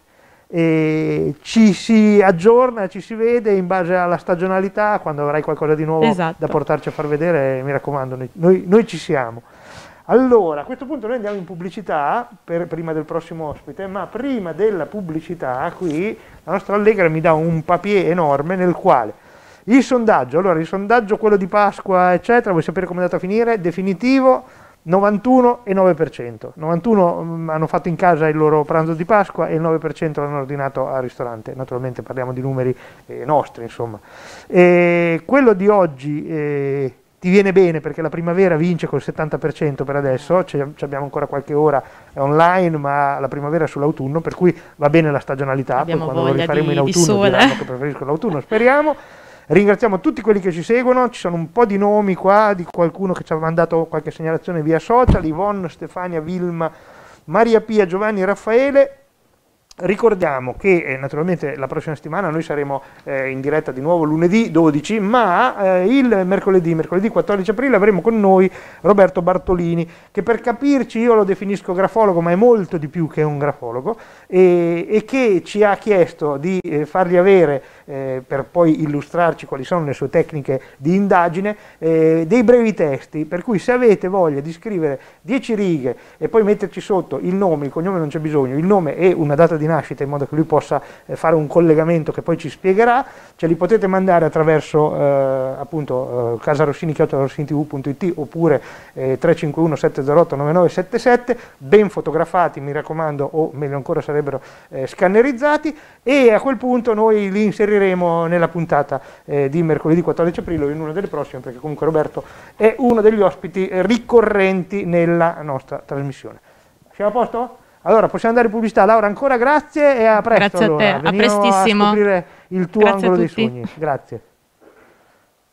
E ci si aggiorna, ci si vede in base alla stagionalità, quando avrai qualcosa di nuovo esatto. da portarci a far vedere, mi raccomando, noi, noi, noi, ci siamo. Allora, a questo punto noi andiamo in pubblicità per, prima del prossimo ospite, ma prima della pubblicità qui la nostra Allegra mi dà un papier enorme nel quale il sondaggio, allora il sondaggio quello di Pasqua eccetera, vuoi sapere come è andato a finire? Definitivo, 91,9%. 91 mm, hanno fatto in casa il loro pranzo di Pasqua e il 9% l'hanno ordinato al ristorante. Naturalmente parliamo di numeri eh, nostri, insomma. E quello di oggi eh, ti viene bene perché la primavera vince col 70% per adesso, ci abbiamo ancora qualche ora online, ma la primavera è sull'autunno, per cui va bene la stagionalità, abbiamo poi quando lo rifaremo di, in autunno diranno che preferisco l'autunno, speriamo. Ringraziamo tutti quelli che ci seguono, ci sono un po' di nomi qua, di qualcuno che ci ha mandato qualche segnalazione via social, Yvonne, Stefania, Vilma, Maria Pia, Giovanni, Raffaele. Ricordiamo che eh, naturalmente la prossima settimana noi saremo eh, in diretta di nuovo lunedì 12, ma eh, il mercoledì, mercoledì 14 aprile avremo con noi Roberto Bartolini, che per capirci io lo definisco grafologo, ma è molto di più che un grafologo, e, e che ci ha chiesto di eh, fargli avere eh, per poi illustrarci quali sono le sue tecniche di indagine, eh, dei brevi testi, per cui se avete voglia di scrivere 10 righe e poi metterci sotto il nome, il cognome non c'è bisogno, il nome e una data di nascita in modo che lui possa eh, fare un collegamento che poi ci spiegherà, ce li potete mandare attraverso eh, appunto eh, casarossini.it oppure 351 708 9977, ben fotografati mi raccomando o meglio ancora sarebbero eh, scannerizzati e a quel punto noi li inseriremo scopriremo nella puntata eh, di mercoledì 14 aprile o in una delle prossime, perché comunque Roberto è uno degli ospiti ricorrenti nella nostra trasmissione. Siamo a posto? Allora, possiamo andare in pubblicità. Laura, ancora grazie e a presto. Grazie allora. a te, Venino a prestissimo. A scoprire il tuo grazie angolo dei sogni. Grazie.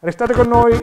Restate con noi.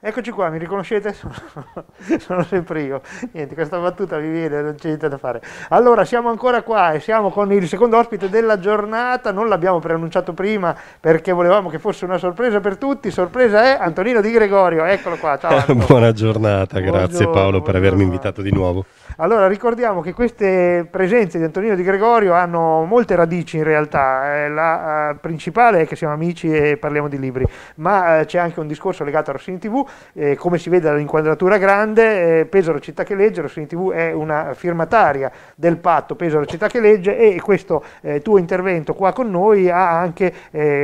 Eccoci qua, mi riconoscete? Sono, sempre io. Niente, questa battuta mi viene, non c'è niente da fare. Allora, siamo ancora qua e siamo con il secondo ospite della giornata. Non l'abbiamo preannunciato prima perché volevamo che fosse una sorpresa per tutti. Sorpresa è Antonino Di Gregorio. Eccolo qua, ciao. Antonio. Buona giornata, grazie buongiorno, Paolo buongiorno. per avermi invitato di nuovo. Allora ricordiamo che queste presenze di Antonino Di Gregorio hanno molte radici in realtà, eh, la eh, principale è che siamo amici e parliamo di libri, ma eh, c'è anche un discorso legato a Rossini TV, come si vede dall'inquadratura grande, Pesaro Città che legge, Rossini TV è una firmataria del patto Pesaro Città che legge e questo tuo intervento qua con noi ha anche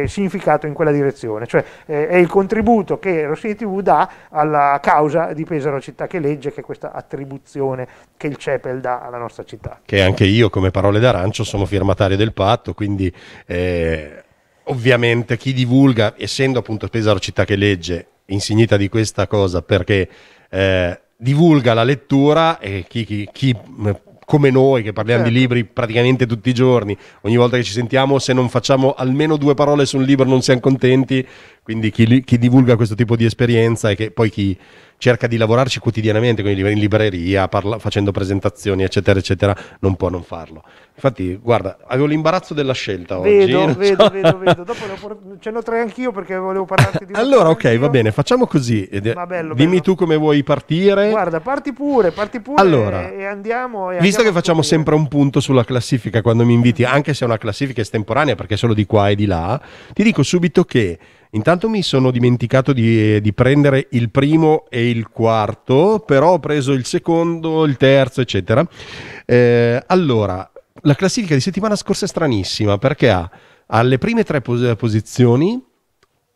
significato in quella direzione, cioè è il contributo che Rossini TV dà alla causa di Pesaro Città che legge, che è questa attribuzione che il CEPEL dà alla nostra città. Che anche io, come parole d'arancio, sono firmatario del patto, quindi eh, ovviamente chi divulga, essendo appunto Pesaro città che legge, insignita di questa cosa, perché eh, divulga la lettura e chi, chi, chi mm, come noi che parliamo certo. di libri praticamente tutti i giorni, ogni volta che ci sentiamo, se non facciamo almeno due parole su un libro non siamo contenti, quindi chi, chi divulga questo tipo di esperienza e che poi chi cerca di lavorarci quotidianamente, quindi in libreria, parla, facendo presentazioni, eccetera, eccetera, non può non farlo. Infatti, guarda, avevo l'imbarazzo della scelta vedo, oggi. Vedo, so. vedo, vedo, dopo por- ce ne ho tre anch'io perché volevo parlarti di Allora, ok, anch'io. va bene, facciamo così. Ed, bello, bello. dimmi tu come vuoi partire. Guarda, parti pure, parti pure allora, e, e andiamo. E visto andiamo che facciamo pure. sempre un punto sulla classifica quando mi inviti, anche se è una classifica estemporanea perché è solo di qua e di là, ti dico subito che Intanto mi sono dimenticato di, eh, di, prendere il primo e il quarto, però ho preso il secondo, il terzo, eccetera. Eh, allora, la classifica di settimana scorsa è stranissima perché ha alle prime tre pos- posizioni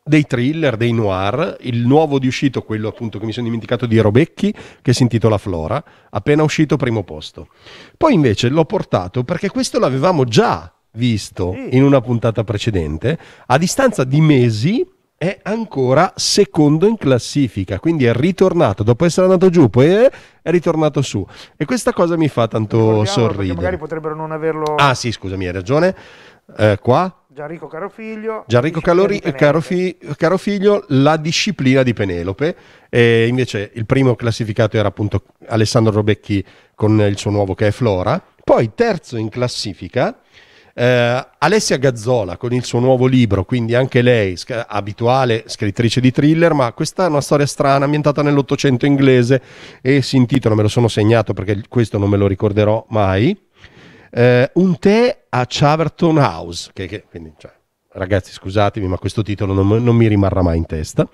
dei thriller, dei noir, il nuovo di uscito, quello appunto che mi sono dimenticato di Robecchi, che si intitola Flora, appena uscito primo posto. Poi invece l'ho portato perché questo l'avevamo già visto sì. in una puntata precedente, a distanza di mesi è ancora secondo in classifica, quindi è ritornato dopo essere andato giù, poi è, ritornato su. E questa cosa mi fa tanto sorridere. Magari potrebbero non averlo. Ah, sì, scusami, hai ragione. Eh, qua Gianrico Carofiglio. Gianrico Calori, Carofi, Carofiglio, la disciplina di Penelope. E invece il primo classificato era appunto Alessandro Robecchi con il suo nuovo che è Flora. Poi terzo in classifica eh, Alessia Gazzola con il suo nuovo libro, quindi anche lei, sc- abituale scrittrice di thriller, ma questa è una storia strana ambientata nell'Ottocento inglese e si intitola, me lo sono segnato perché questo non me lo ricorderò mai, eh, Un tè a Chaverton House, che, che, quindi, cioè, ragazzi scusatemi ma questo titolo non, non mi rimarrà mai in testa.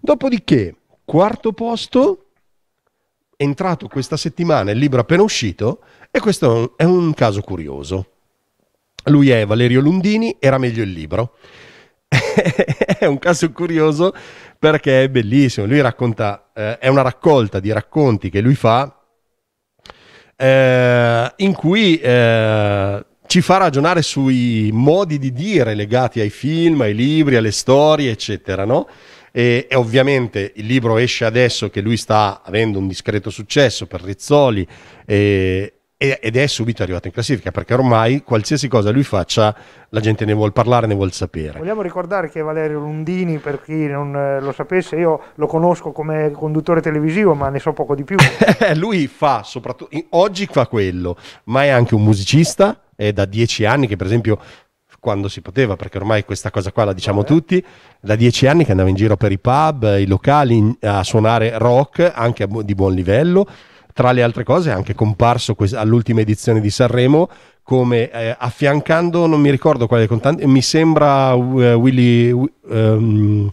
Dopodiché, quarto posto, entrato questa settimana il libro appena uscito e questo è un, è un caso curioso. Lui è Valerio Lundini, era meglio il libro. è un caso curioso perché è bellissimo. Lui racconta, eh, è una raccolta di racconti che lui fa eh, in cui eh, ci fa ragionare sui modi di dire legati ai film, ai libri, alle storie, eccetera, no? E, e, ovviamente il libro esce adesso che lui sta avendo un discreto successo per Rizzoli e, ed è subito arrivato in classifica perché ormai qualsiasi cosa lui faccia la gente ne vuole parlare, ne vuole sapere. Vogliamo ricordare che Valerio Lundini, per chi non eh, lo sapesse, io lo conosco come conduttore televisivo, ma ne so poco di più. lui fa soprattutto oggi fa quello, ma è anche un musicista, è da dieci anni che per esempio quando si poteva, perché ormai questa cosa qua la diciamo Vabbè. tutti, da dieci anni che andava in giro per i pub, i locali a suonare rock, anche di buon livello, tra le altre cose è anche comparso que- all'ultima edizione di Sanremo come eh, affiancando, non mi ricordo quale contante mi sembra uh, Willy... Uh, um,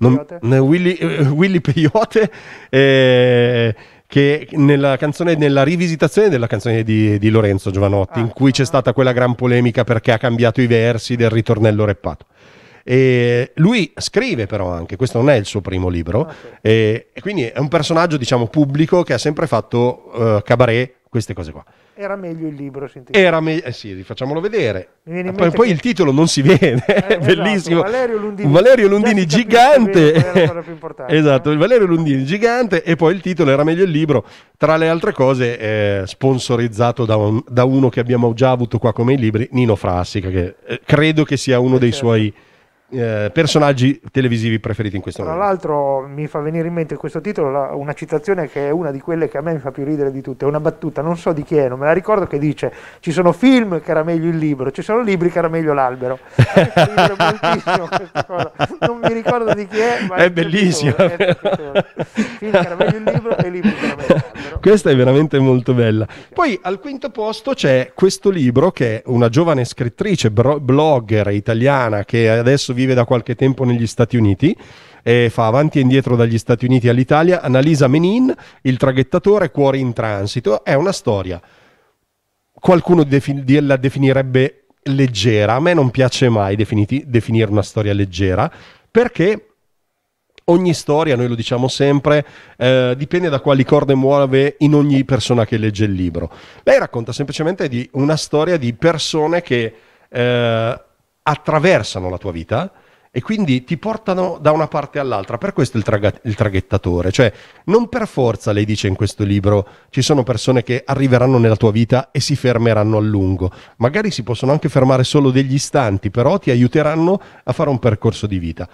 Peyote. Eh, eh, Willy Peyote eh, che nella, canzone, nella rivisitazione della canzone di, di Lorenzo Giovanotti, ah, in cui c'è ah. stata quella gran polemica perché ha cambiato i versi del ritornello reppato. E lui scrive però anche, questo non è il suo primo libro, ah, e, e, quindi è un personaggio diciamo pubblico che ha sempre fatto uh, cabaret, queste cose qua. Era meglio il libro, Era meglio, eh sì, facciamolo vedere. Ah, poi, poi che... il titolo non si vede, eh, è esatto, bellissimo. Esatto, Valerio Lundini, Valerio Lundini gigante. esatto, il eh. Valerio Lundini gigante e poi il titolo era meglio il libro. Tra le altre cose, eh, sponsorizzato da, un, da, uno che abbiamo già avuto qua come i libri, Nino Frassica, che eh, credo che sia uno eh, dei certo. suoi eh, personaggi televisivi preferiti in questo Tra momento. Tra l'altro mi fa venire in mente questo titolo la, una citazione che è una di quelle che a me mi fa più ridere di tutte, una battuta, non so di chi è, non me la ricordo, che dice ci sono film che era meglio il libro, ci sono libri che era meglio l'albero. non mi ricordo di chi è, ma è, bellissimo. film che era meglio il libro e libri che era meglio l'albero. Questa è veramente molto bella. Poi al quinto posto c'è questo libro che è una giovane scrittrice, blogger italiana che adesso vive vive da qualche tempo negli Stati Uniti fa avanti e indietro dagli Stati Uniti all'Italia, Annalisa Menin, il traghettatore Cuori in transito, è una storia. Qualcuno defin- la definirebbe leggera, a me non piace mai definiti- definire una storia leggera, perché ogni storia, noi lo diciamo sempre, eh, dipende da quali corde muove in ogni persona che legge il libro. Lei racconta semplicemente di una storia di persone che... Eh, attraversano la tua vita e quindi ti portano da una parte all'altra. Per questo il, traga- il, traghettatore, cioè non per forza, lei dice in questo libro, ci sono persone che arriveranno nella tua vita e si fermeranno a lungo. Magari si possono anche fermare solo degli istanti, però ti aiuteranno a fare un percorso di vita.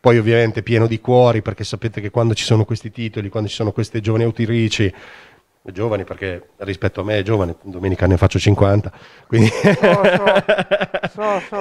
Poi ovviamente pieno di cuori, perché sapete che quando ci sono questi titoli, quando ci sono queste giovani autrici, giovani perché rispetto a me è giovane, domenica ne faccio 50, quindi so, so, so,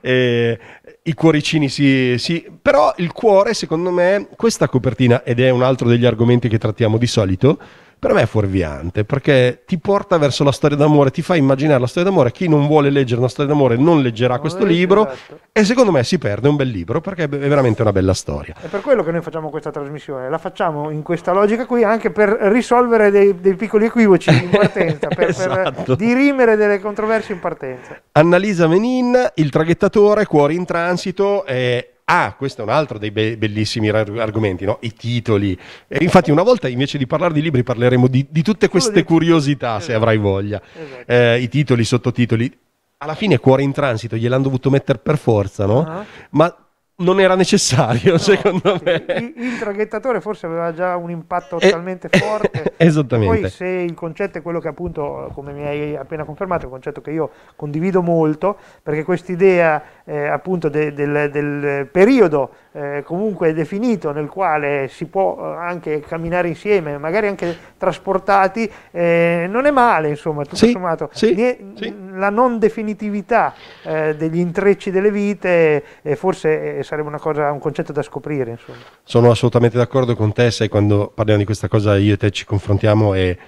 e, i cuoricini sì, sì, però il cuore secondo me, questa copertina, ed è un altro degli argomenti che trattiamo di solito, per me è fuorviante perché ti porta verso la storia d'amore, ti fa immaginare la storia d'amore. Chi non vuole leggere una storia d'amore non leggerà questo libro esatto. e secondo me si perde un bel libro perché è veramente una bella storia. È per quello che noi facciamo questa trasmissione, la facciamo in questa logica qui anche per risolvere dei, dei piccoli equivoci in partenza, per, per, esatto. dirimere delle controversie in partenza. Annalisa Menin, il traghettatore, Cuori in transito. Eh, Ah, questo è un altro dei be- bellissimi argomenti, no? i titoli. E infatti una volta invece di parlare di libri parleremo di, di tutte queste curiosità, se esatto. avrai voglia. Esatto. Eh, I titoli, i sottotitoli. Alla fine Cuore in transito gliel'hanno dovuto mettere per forza, no? Ah. Ma non era necessario, no, secondo me. Il, il traghettatore forse aveva già un impatto eh, talmente eh, forte. esattamente. Poi se il concetto è quello che appunto, come mi hai appena confermato, è un concetto che io condivido molto, perché quest'idea eh, appunto de, del, del periodo eh, comunque definito nel quale si può eh, anche camminare insieme, magari anche trasportati, eh, non è male, insomma, tutto sì, sommato. Sì, sì. La non definitività eh, degli intrecci delle vite eh, forse sarebbe cosa, un concetto da scoprire. Insomma. Sono assolutamente d'accordo con te, sai, quando parliamo di questa cosa io e te ci confrontiamo e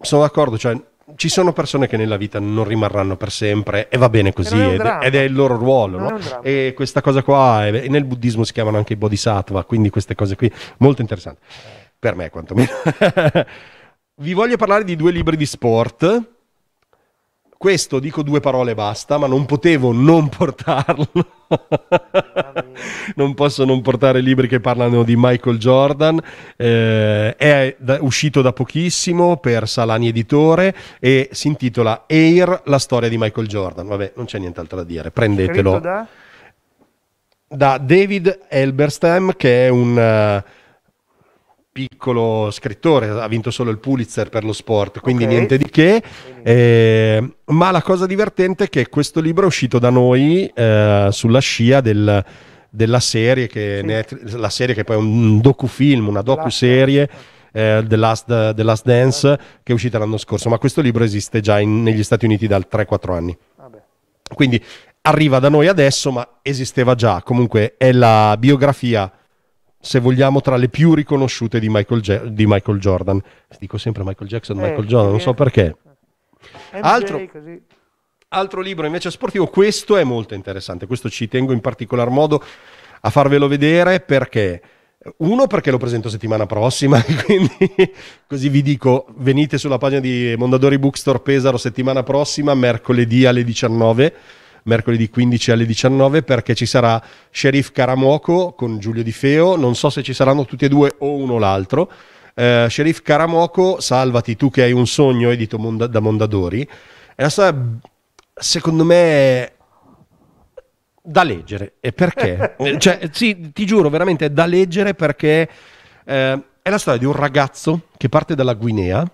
sono d'accordo, cioè ci sono persone che nella vita non rimarranno per sempre e va bene così ed, ed, è il loro ruolo no? e questa cosa qua è, nel buddismo si chiamano anche i bodhisattva quindi queste cose qui molto interessanti per me quantomeno vi voglio parlare di due libri di sport questo dico due parole e basta, ma non potevo non portarlo. non posso non portare libri che parlano di Michael Jordan. Eh, è da, uscito da pochissimo per Salani Editore e si intitola Air, la storia di Michael Jordan. Vabbè, non c'è nient'altro da dire, prendetelo. Da? da? David Elberstam, che è un... Uh, piccolo scrittore, ha vinto solo il Pulitzer per lo sport, quindi okay. niente di che. Eh, ma la cosa divertente è che questo libro è uscito da noi eh, sulla scia del, della serie che, sì. Netflix, la serie che poi è un docufilm, una docuserie. Eh, The, Last, The Last Dance che è uscita l'anno scorso, ma questo libro esiste già in, negli Stati Uniti da 3-4 anni. Vabbè. Quindi arriva da noi adesso, ma esisteva già. Comunque è la biografia se vogliamo, tra le più riconosciute di Michael, ja- di Michael Jordan. Dico sempre Michael Jackson, eh, Michael Jordan, non so perché. Altro, altro libro invece sportivo, questo è molto interessante, questo ci tengo in particolar modo a farvelo vedere perché... Uno perché lo presento settimana prossima, quindi così vi dico, venite sulla pagina di Mondadori Bookstore Pesaro settimana prossima, mercoledì alle 19 mercoledì 15 alle 19 perché ci sarà Sheriff Caramoco con Giulio Di Feo, non so se ci saranno tutti e due o uno o l'altro. Eh, Sheriff Caramoco, salvati tu che hai un sogno edito Monda- da Mondadori. È una storia, secondo me, da leggere. E perché? cioè, sì, ti giuro, veramente è da leggere perché eh, è la storia di un ragazzo che parte dalla Guinea,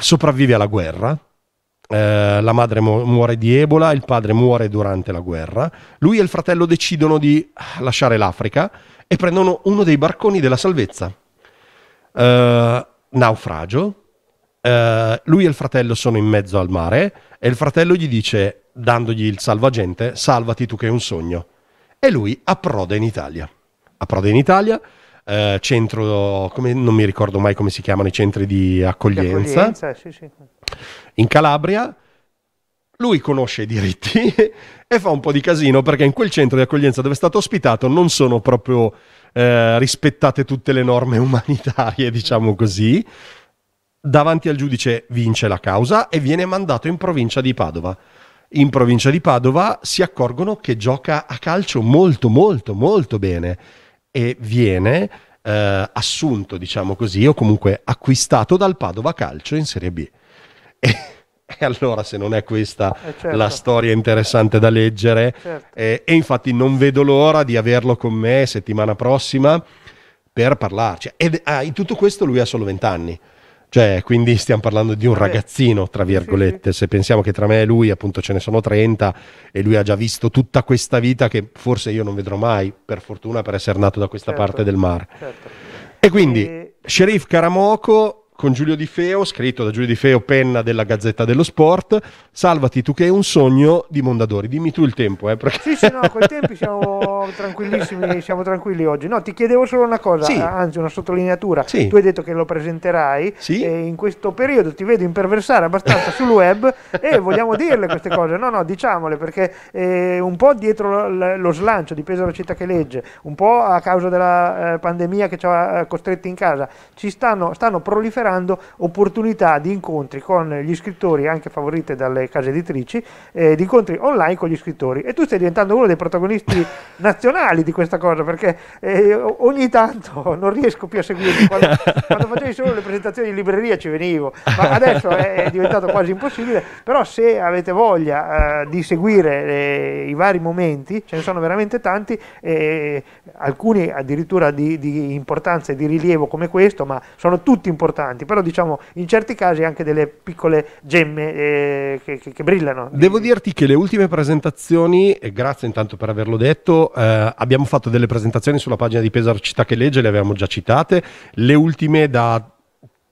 sopravvive alla guerra, eh, la madre mu- muore di Ebola, il padre muore durante la guerra, lui e il fratello decidono di lasciare l'Africa e prendono uno dei barconi della salvezza. Uh, naufragio, Uh, lui e il fratello sono in mezzo al mare e il fratello gli dice, dandogli il salvagente, salvati tu che è un sogno. E lui approda in Italia. Approda in Italia, uh, centro, come, non mi ricordo mai come si chiamano i centri di accoglienza. Di accoglienza sì, sì. In Calabria lui conosce i diritti e fa un po' di casino perché in quel centro di accoglienza dove è stato ospitato non sono proprio eh, rispettate tutte le norme umanitarie, diciamo così. Davanti al giudice vince la causa e viene mandato in provincia di Padova in provincia di Padova si accorgono che gioca a calcio molto molto molto bene e viene eh, assunto diciamo così o comunque acquistato dal Padova Calcio in Serie B E allora se non è questa eh certo. la storia interessante da leggere, certo. eh, e infatti non vedo l'ora di averlo con me settimana prossima per parlarci. E ah, in tutto questo lui ha solo 20 anni. Cioè, quindi stiamo parlando di un eh ragazzino, tra virgolette, se pensiamo che tra me e lui appunto ce ne sono 30 e lui ha già visto tutta questa vita che forse io non vedrò mai, per fortuna, per essere nato da questa certo, parte del mare. Certo. E quindi, e... Sheriff Karamoko con Giulio Di Feo, scritto da Giulio Di Feo, penna della Gazzetta dello Sport. Salvati tu che è un sogno di Mondadori. Dimmi tu il tempo, eh, perché... Sì, sì, no, con i tempi siamo tranquillissimi, siamo tranquilli oggi. No, ti chiedevo solo una cosa, sì. anzi una sottolineatura. Sì. Tu hai detto che lo presenterai sì. e in questo periodo ti vedo imperversare abbastanza sul web e vogliamo dirle queste cose. No, no, diciamole perché eh, un po' dietro lo slancio di Pesaro Città che legge, un po' a causa della eh, pandemia che ci ha eh, costretti in casa, ci stanno, stanno proliferando sperando opportunità di incontri con gli scrittori, anche favorite dalle case editrici, eh, di incontri online con gli scrittori. E tu stai diventando uno dei protagonisti nazionali di questa cosa, perché eh, ogni tanto non riesco più a seguirti. Quando, quando, facevi solo le presentazioni in libreria ci venivo, ma adesso è, è diventato quasi impossibile. Però se avete voglia eh, di seguire eh, i vari momenti, ce ne sono veramente tanti, alcuni addirittura di, di importanza e di rilievo come questo, ma sono tutti importanti importanti, però diciamo in certi casi anche delle piccole gemme eh, che, che, che, brillano. Devo dirti che le ultime presentazioni, e grazie intanto per averlo detto, eh, abbiamo fatto delle presentazioni sulla pagina di Pesaro Città che legge, le avevamo già citate, le ultime da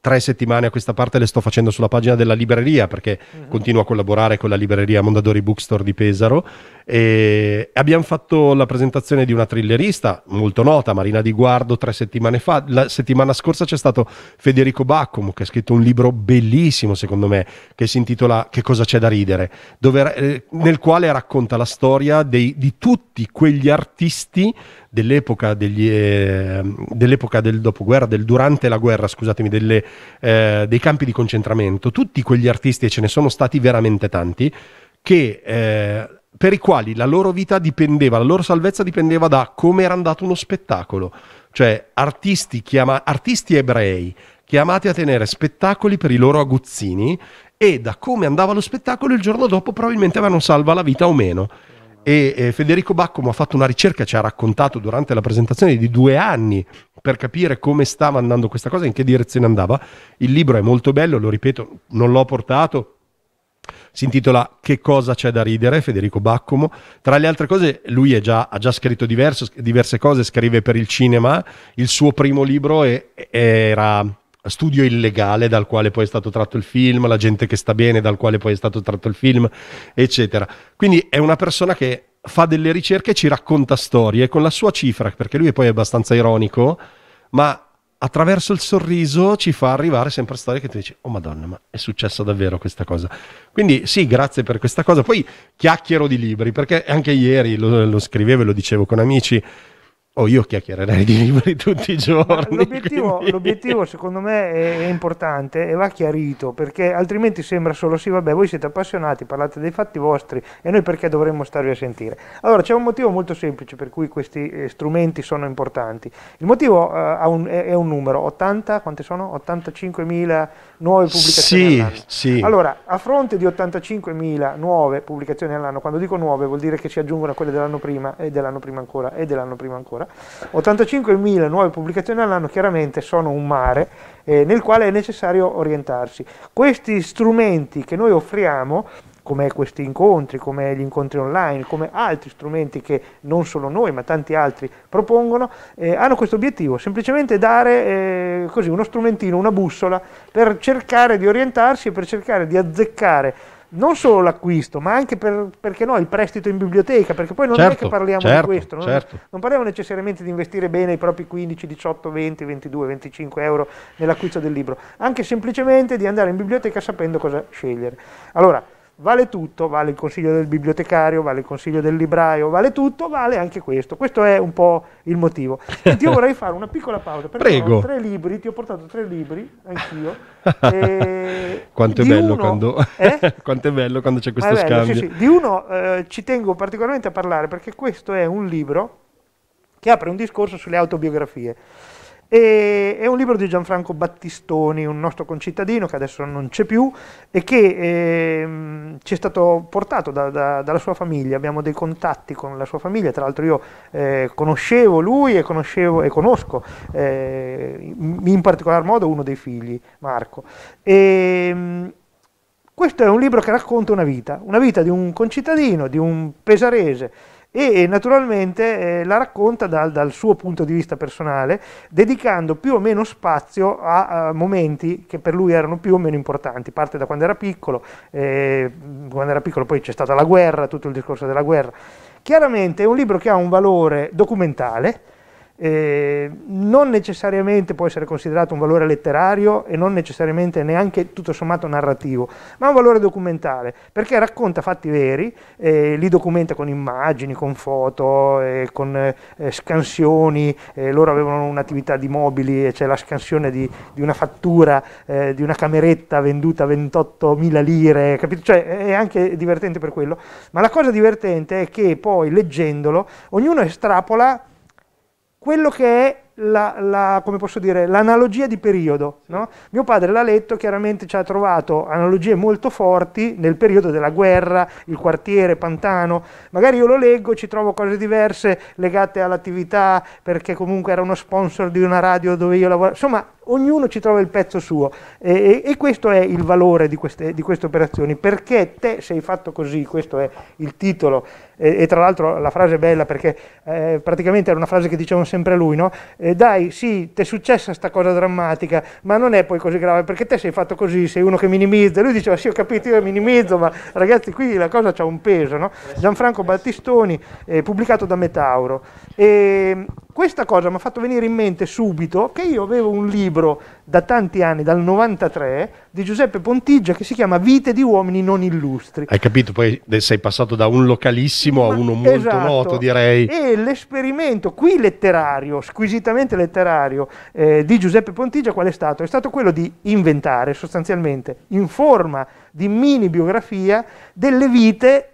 tre settimane a questa parte le sto facendo sulla pagina della libreria perché uh-huh. continuo a collaborare con la libreria Mondadori Bookstore di Pesaro e abbiamo fatto la presentazione di una thrillerista molto nota, Marina Di Guardo, tre settimane fa. La settimana scorsa c'è stato Federico Baccum che ha scritto un libro bellissimo secondo me che si intitola Che cosa c'è da ridere, dove, eh, nel quale racconta la storia dei, di tutti quegli artisti dell'epoca, degli, eh, dell'epoca del dopoguerra, del durante la guerra, scusatemi, delle, eh, dei campi di concentramento, tutti quegli artisti, e ce ne sono stati veramente tanti, che, eh, per i quali la loro vita dipendeva, la loro salvezza dipendeva da come era andato uno spettacolo. Cioè artisti, chiama, artisti ebrei chiamati a tenere spettacoli per i loro aguzzini e da come andava lo spettacolo il giorno dopo probabilmente avevano salva la vita o meno e eh, Federico Baccomo ha fatto una ricerca, ci ha raccontato durante la presentazione di due anni per capire come stava andando questa cosa, in che direzione andava. Il libro è molto bello, lo ripeto, non l'ho portato, si intitola Che cosa c'è da ridere, Federico Baccomo. Tra le altre cose, lui già, ha già scritto diverso, diverse cose, scrive per il cinema. Il suo primo libro è, era studio illegale dal quale poi è stato tratto il film, la gente che sta bene dal quale poi è stato tratto il film, eccetera. Quindi è una persona che fa delle ricerche e ci racconta storie con la sua cifra, perché lui è poi abbastanza ironico, ma attraverso il sorriso ci fa arrivare sempre storie che tu dici, oh madonna, ma è successa davvero questa cosa. Quindi sì, grazie per questa cosa. Poi chiacchiero di libri, perché anche ieri lo, lo scrivevo e lo dicevo con amici, Oh, io chiacchiererei di libri tutti i giorni. L'obiettivo, quindi... l'obiettivo, secondo me è, importante e va chiarito perché altrimenti sembra solo sì, vabbè, voi siete appassionati, parlate dei fatti vostri e noi perché dovremmo starvi a sentire? Allora c'è un motivo molto semplice per cui questi eh, strumenti sono importanti. Il motivo eh, un, è, è, un numero, 80, quante sono? 85.000 nuove pubblicazioni sì, all'anno. Sì. Allora, a fronte di 85.000 nuove pubblicazioni all'anno, quando dico nuove vuol dire che si aggiungono a quelle dell'anno prima e dell'anno prima ancora e dell'anno prima ancora, 85.000 nuove pubblicazioni all'anno chiaramente sono un mare eh, nel quale è necessario orientarsi. Questi strumenti che noi offriamo come questi incontri, come gli incontri online, come altri strumenti che non solo noi ma tanti altri propongono, eh, hanno questo obiettivo, semplicemente dare eh, così uno strumentino, una bussola per cercare di orientarsi e per cercare di azzeccare non solo l'acquisto, ma anche per, perché no, il prestito in biblioteca, perché poi non certo, è che certo, parliamo certo, di questo, non, certo. non, parliamo necessariamente di investire bene i propri 15, 18, 20, 22, 25 euro nell'acquisto del libro, anche semplicemente di andare in biblioteca sapendo cosa scegliere. Allora, vale tutto, vale il consiglio del bibliotecario, vale il consiglio del libraio, vale tutto, vale anche questo. Questo è un po' il motivo. E io vorrei fare una piccola pausa perché Prego. ho tre libri, ti ho portato tre libri, anch'io. E quanto, è bello, uno, quando, eh? quanto è bello quando c'è questo bello, scambio. Sì, sì. Di uno eh, ci tengo particolarmente a parlare perché questo è un libro che apre un discorso sulle autobiografie. E è un libro di Gianfranco Battistoni, un nostro concittadino che adesso non c'è più e che eh, ci è stato portato da, da, dalla sua famiglia, abbiamo dei contatti con la sua famiglia, tra l'altro io eh, conoscevo lui e, conoscevo, e conosco eh, in particolar modo uno dei figli, Marco. E, ehm, questo è un libro che racconta una vita, una vita di un concittadino, di un pesarese e naturalmente eh, la racconta dal, dal, suo punto di vista personale, dedicando più o meno spazio a, a, momenti che per lui erano più o meno importanti. Parte da quando era piccolo, eh, quando era piccolo poi c'è stata la guerra, tutto il discorso della guerra. Chiaramente è un libro che ha un valore documentale, eh, non necessariamente può essere considerato un valore letterario e non necessariamente neanche tutto sommato narrativo, ma un valore documentale, perché racconta fatti veri, eh, li documenta con immagini, con foto, eh, con eh, scansioni, eh, loro avevano un'attività di mobili e c'è la scansione di, di una fattura eh, di una cameretta venduta a 28.000 lire, capito? Cioè, è anche divertente per quello, ma la cosa divertente è che poi leggendolo ognuno estrapola quello che è la, la, come posso dire, l'analogia di periodo. No? Mio padre l'ha letto, chiaramente ci ha trovato analogie molto forti nel periodo della guerra, il quartiere, Pantano. Magari io lo leggo, ci trovo cose diverse legate all'attività, perché comunque era uno sponsor di una radio dove io lavoravo. Insomma, ognuno ci trova il pezzo suo e, e, e questo è il valore di queste, di queste, operazioni, perché te sei fatto così, questo è il titolo e, e tra l'altro la frase è bella perché eh, praticamente era una frase che dicevano sempre a lui, no? Eh, dai sì, ti è successa questa cosa drammatica, ma non è poi così grave perché te sei fatto così, sei uno che minimizza, lui diceva sì ho capito io minimizzo, ma ragazzi qui la cosa ha un peso, no? Gianfranco Battistoni, eh, pubblicato da Metauro. E, questa cosa mi ha fatto venire in mente subito che io avevo un libro da tanti anni, dal 93, di Giuseppe Pontigia che si chiama Vite di uomini non illustri. Hai capito? Poi sei passato da un localissimo Ma, a uno molto esatto. noto, direi. E l'esperimento qui letterario, squisitamente letterario, eh, di Giuseppe Pontigia qual è stato? È stato quello di inventare sostanzialmente in forma di mini biografia delle vite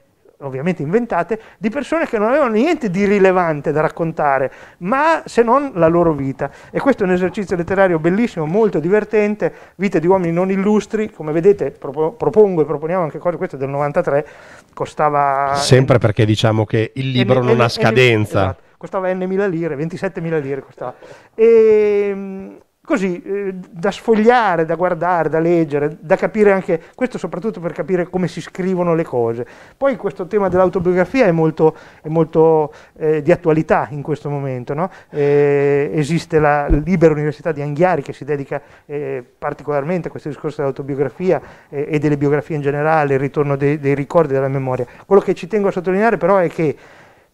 ovviamente inventate, di persone che non avevano niente di rilevante da raccontare, ma se non la loro vita. E questo è un esercizio letterario bellissimo, molto divertente, vite di uomini non illustri, come vedete propongo e proponiamo anche cose, questo è del 93, costava... Sempre perché diciamo che il libro non ha scadenza. Esatto, costava n mila lire, 27 mila lire costava. E, ehm, così eh, da sfogliare, da guardare, da leggere, da capire anche, questo soprattutto per capire come si scrivono le cose. Poi questo tema dell'autobiografia è molto, è molto eh, di attualità in questo momento, no? eh, esiste la Libera Università di Anghiari che si dedica eh, particolarmente a questo discorso dell'autobiografia eh, e delle biografie in generale, il ritorno dei, dei ricordi della memoria. Quello che ci tengo a sottolineare però è che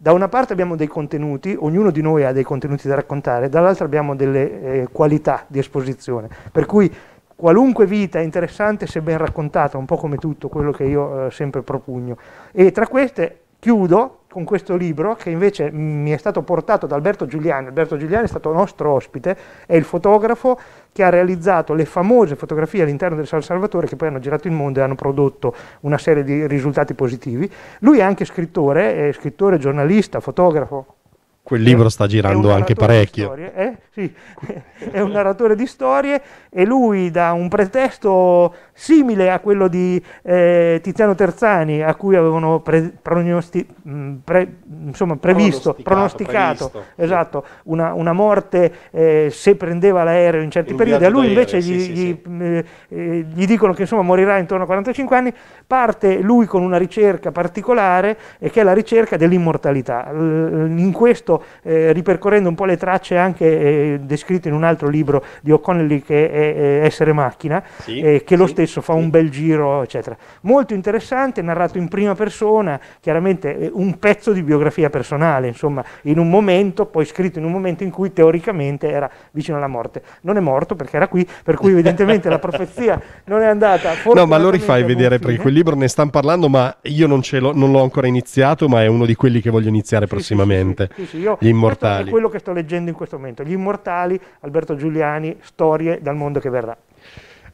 da una parte abbiamo dei contenuti, ognuno di noi ha dei contenuti da raccontare, dall'altra abbiamo delle eh, qualità di esposizione, per cui qualunque vita è interessante se ben raccontata, un po' come tutto quello che io eh, sempre propugno. E tra queste chiudo con questo libro che invece mi è stato portato da Alberto Giuliani. Alberto Giuliani è stato nostro ospite, è il fotografo che ha realizzato le famose fotografie all'interno del San Salvatore che poi hanno girato il mondo e hanno prodotto una serie di risultati positivi. Lui è anche scrittore, è scrittore, giornalista, fotografo, quel libro sta girando anche parecchio. Storie, eh? sì. è un narratore di storie e lui da un pretesto simile a quello di eh, Tiziano Terzani a cui avevano pre, pronosti, mm, pre, insomma, previsto, pronosticato, previsto. Esatto, una, una, morte eh, se prendeva l'aereo in certi Il periodi, a lui invece gli, sì, gli, sì. Mm, eh, gli, dicono che insomma, morirà intorno a 45 anni, parte lui con una ricerca particolare che è la ricerca dell'immortalità. In questo, eh, ripercorrendo un po' le tracce anche eh, descritte in un altro libro di O'Connelly che è è, essere macchina, sì, eh, che lo stesso fa sì. un bel giro, eccetera. Molto interessante, narrato in prima persona, chiaramente eh, un pezzo di biografia personale, insomma, in un momento, poi scritto in un momento in cui teoricamente era vicino alla morte. Non è morto perché era qui, per cui evidentemente la profezia non è andata. No, ma lo rifai vedere perché quel libro ne stanno parlando, ma io non, l'ho, non l'ho ancora iniziato, ma è uno di quelli che voglio iniziare prossimamente. Gli Immortali. È quello che sto leggendo in questo momento. Gli Immortali, Alberto Giuliani, storie dal mondo mondo che verrà.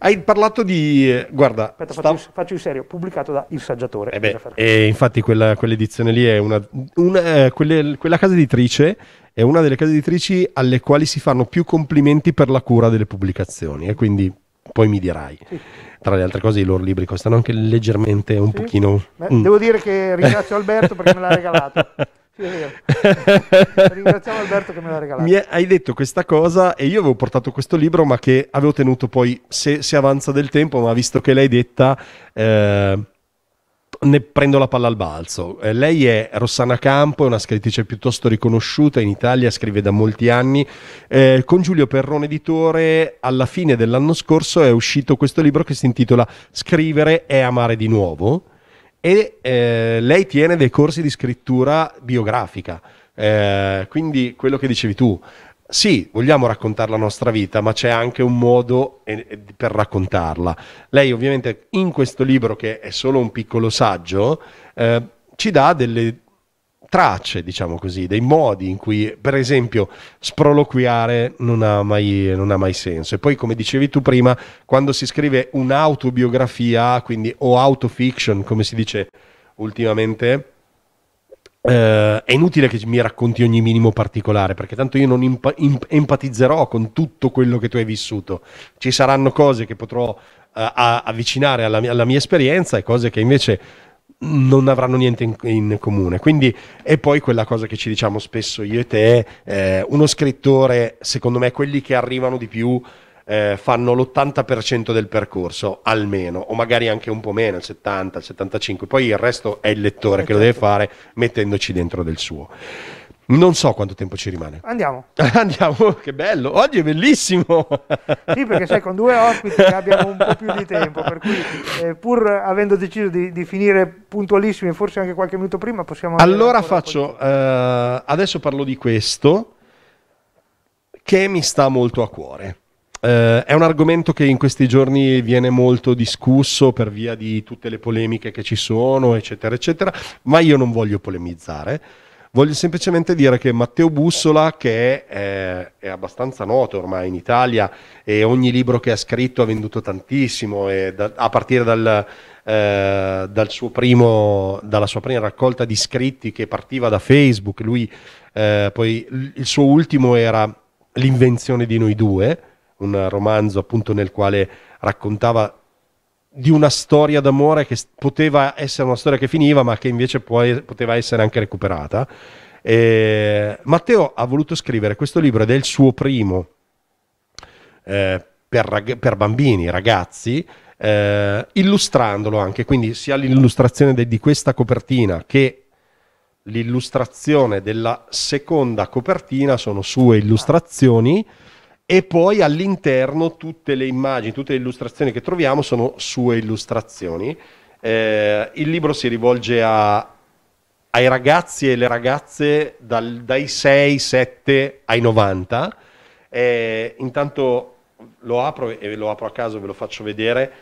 Hai parlato di... Eh, guarda... Aspetta, sta... faccio, faccio in serio, pubblicato da Il Saggiatore. Eh beh, e infatti quella, quell'edizione lì è una... una eh, quelle, quella casa editrice è una delle case editrici alle quali si fanno più complimenti per la cura delle pubblicazioni e quindi poi mi dirai. Sì. Tra le altre cose i loro libri costano anche leggermente un sì. pochino... Beh, mm. Devo dire che ringrazio Alberto perché me l'ha regalato. Ringraziamo Alberto che me l'ha regalato. Mi hai detto questa cosa e io avevo portato questo libro, ma che avevo tenuto poi, se, se avanza del tempo, ma visto che l'hai detta... Eh, ne prendo la palla al balzo. Eh, lei è Rossana Campo, è una scrittrice piuttosto riconosciuta in Italia, scrive da molti anni. Eh, con Giulio Perrone Editore, alla fine dell'anno scorso è uscito questo libro che si intitola Scrivere è amare di nuovo e eh, lei tiene dei corsi di scrittura biografica, eh, quindi quello che dicevi tu, sì, vogliamo raccontare la nostra vita, ma c'è anche un modo eh, per raccontarla. Lei ovviamente in questo libro, che è solo un piccolo saggio, eh, ci dà delle tracce, diciamo così, dei modi in cui, per esempio, sproloquiare non ha, mai, non ha mai, senso. E poi, come dicevi tu prima, quando si scrive un'autobiografia, quindi o autofiction, come si dice ultimamente, eh, è inutile che mi racconti ogni minimo particolare, perché tanto io non imp- imp- empatizzerò con tutto quello che tu hai vissuto. Ci saranno cose che potrò eh, avvicinare alla mia, alla mia esperienza e cose che invece non avranno niente in, in, comune. Quindi, è poi quella cosa che ci diciamo spesso io e te, eh, uno scrittore, secondo me, quelli che arrivano di più eh, fanno l'80% del percorso, almeno, o magari anche un po' meno, il 70, il 75, poi il resto è il lettore che lo deve esatto. fare mettendoci dentro del suo. Non so quanto tempo ci rimane. Andiamo. Andiamo, che bello. Oggi è bellissimo. Sì, perché sai, con due ospiti abbiamo un po' più di tempo, per cui eh, pur avendo deciso di, di, finire puntualissimi, forse anche qualche minuto prima, possiamo... Allora faccio, eh, adesso parlo di questo, che mi sta molto a cuore. Eh, è un argomento che in questi giorni viene molto discusso per via di tutte le polemiche che ci sono, eccetera, eccetera, ma io non voglio polemizzare Voglio semplicemente dire che Matteo Bussola, che è, è, abbastanza noto ormai in Italia e ogni libro che ha scritto ha venduto tantissimo, da, a partire dal, eh, dal primo, dalla sua prima raccolta di scritti che partiva da Facebook, lui, eh, poi il suo ultimo era L'invenzione di noi due, un romanzo appunto nel quale raccontava di una storia d'amore che poteva essere una storia che finiva, ma che invece poi poteva essere anche recuperata. E Matteo ha voluto scrivere questo libro ed è il suo primo eh, per, rag- per, bambini, ragazzi, eh, illustrandolo anche, quindi sia l'illustrazione de- di questa copertina che l'illustrazione della seconda copertina sono sue illustrazioni e poi all'interno tutte le immagini, tutte le illustrazioni che troviamo sono sue illustrazioni. Eh, il libro si rivolge a, ai ragazzi e le ragazze dal, dai 6, 7 ai 90. Eh, intanto lo apro e lo apro a caso, ve lo faccio vedere.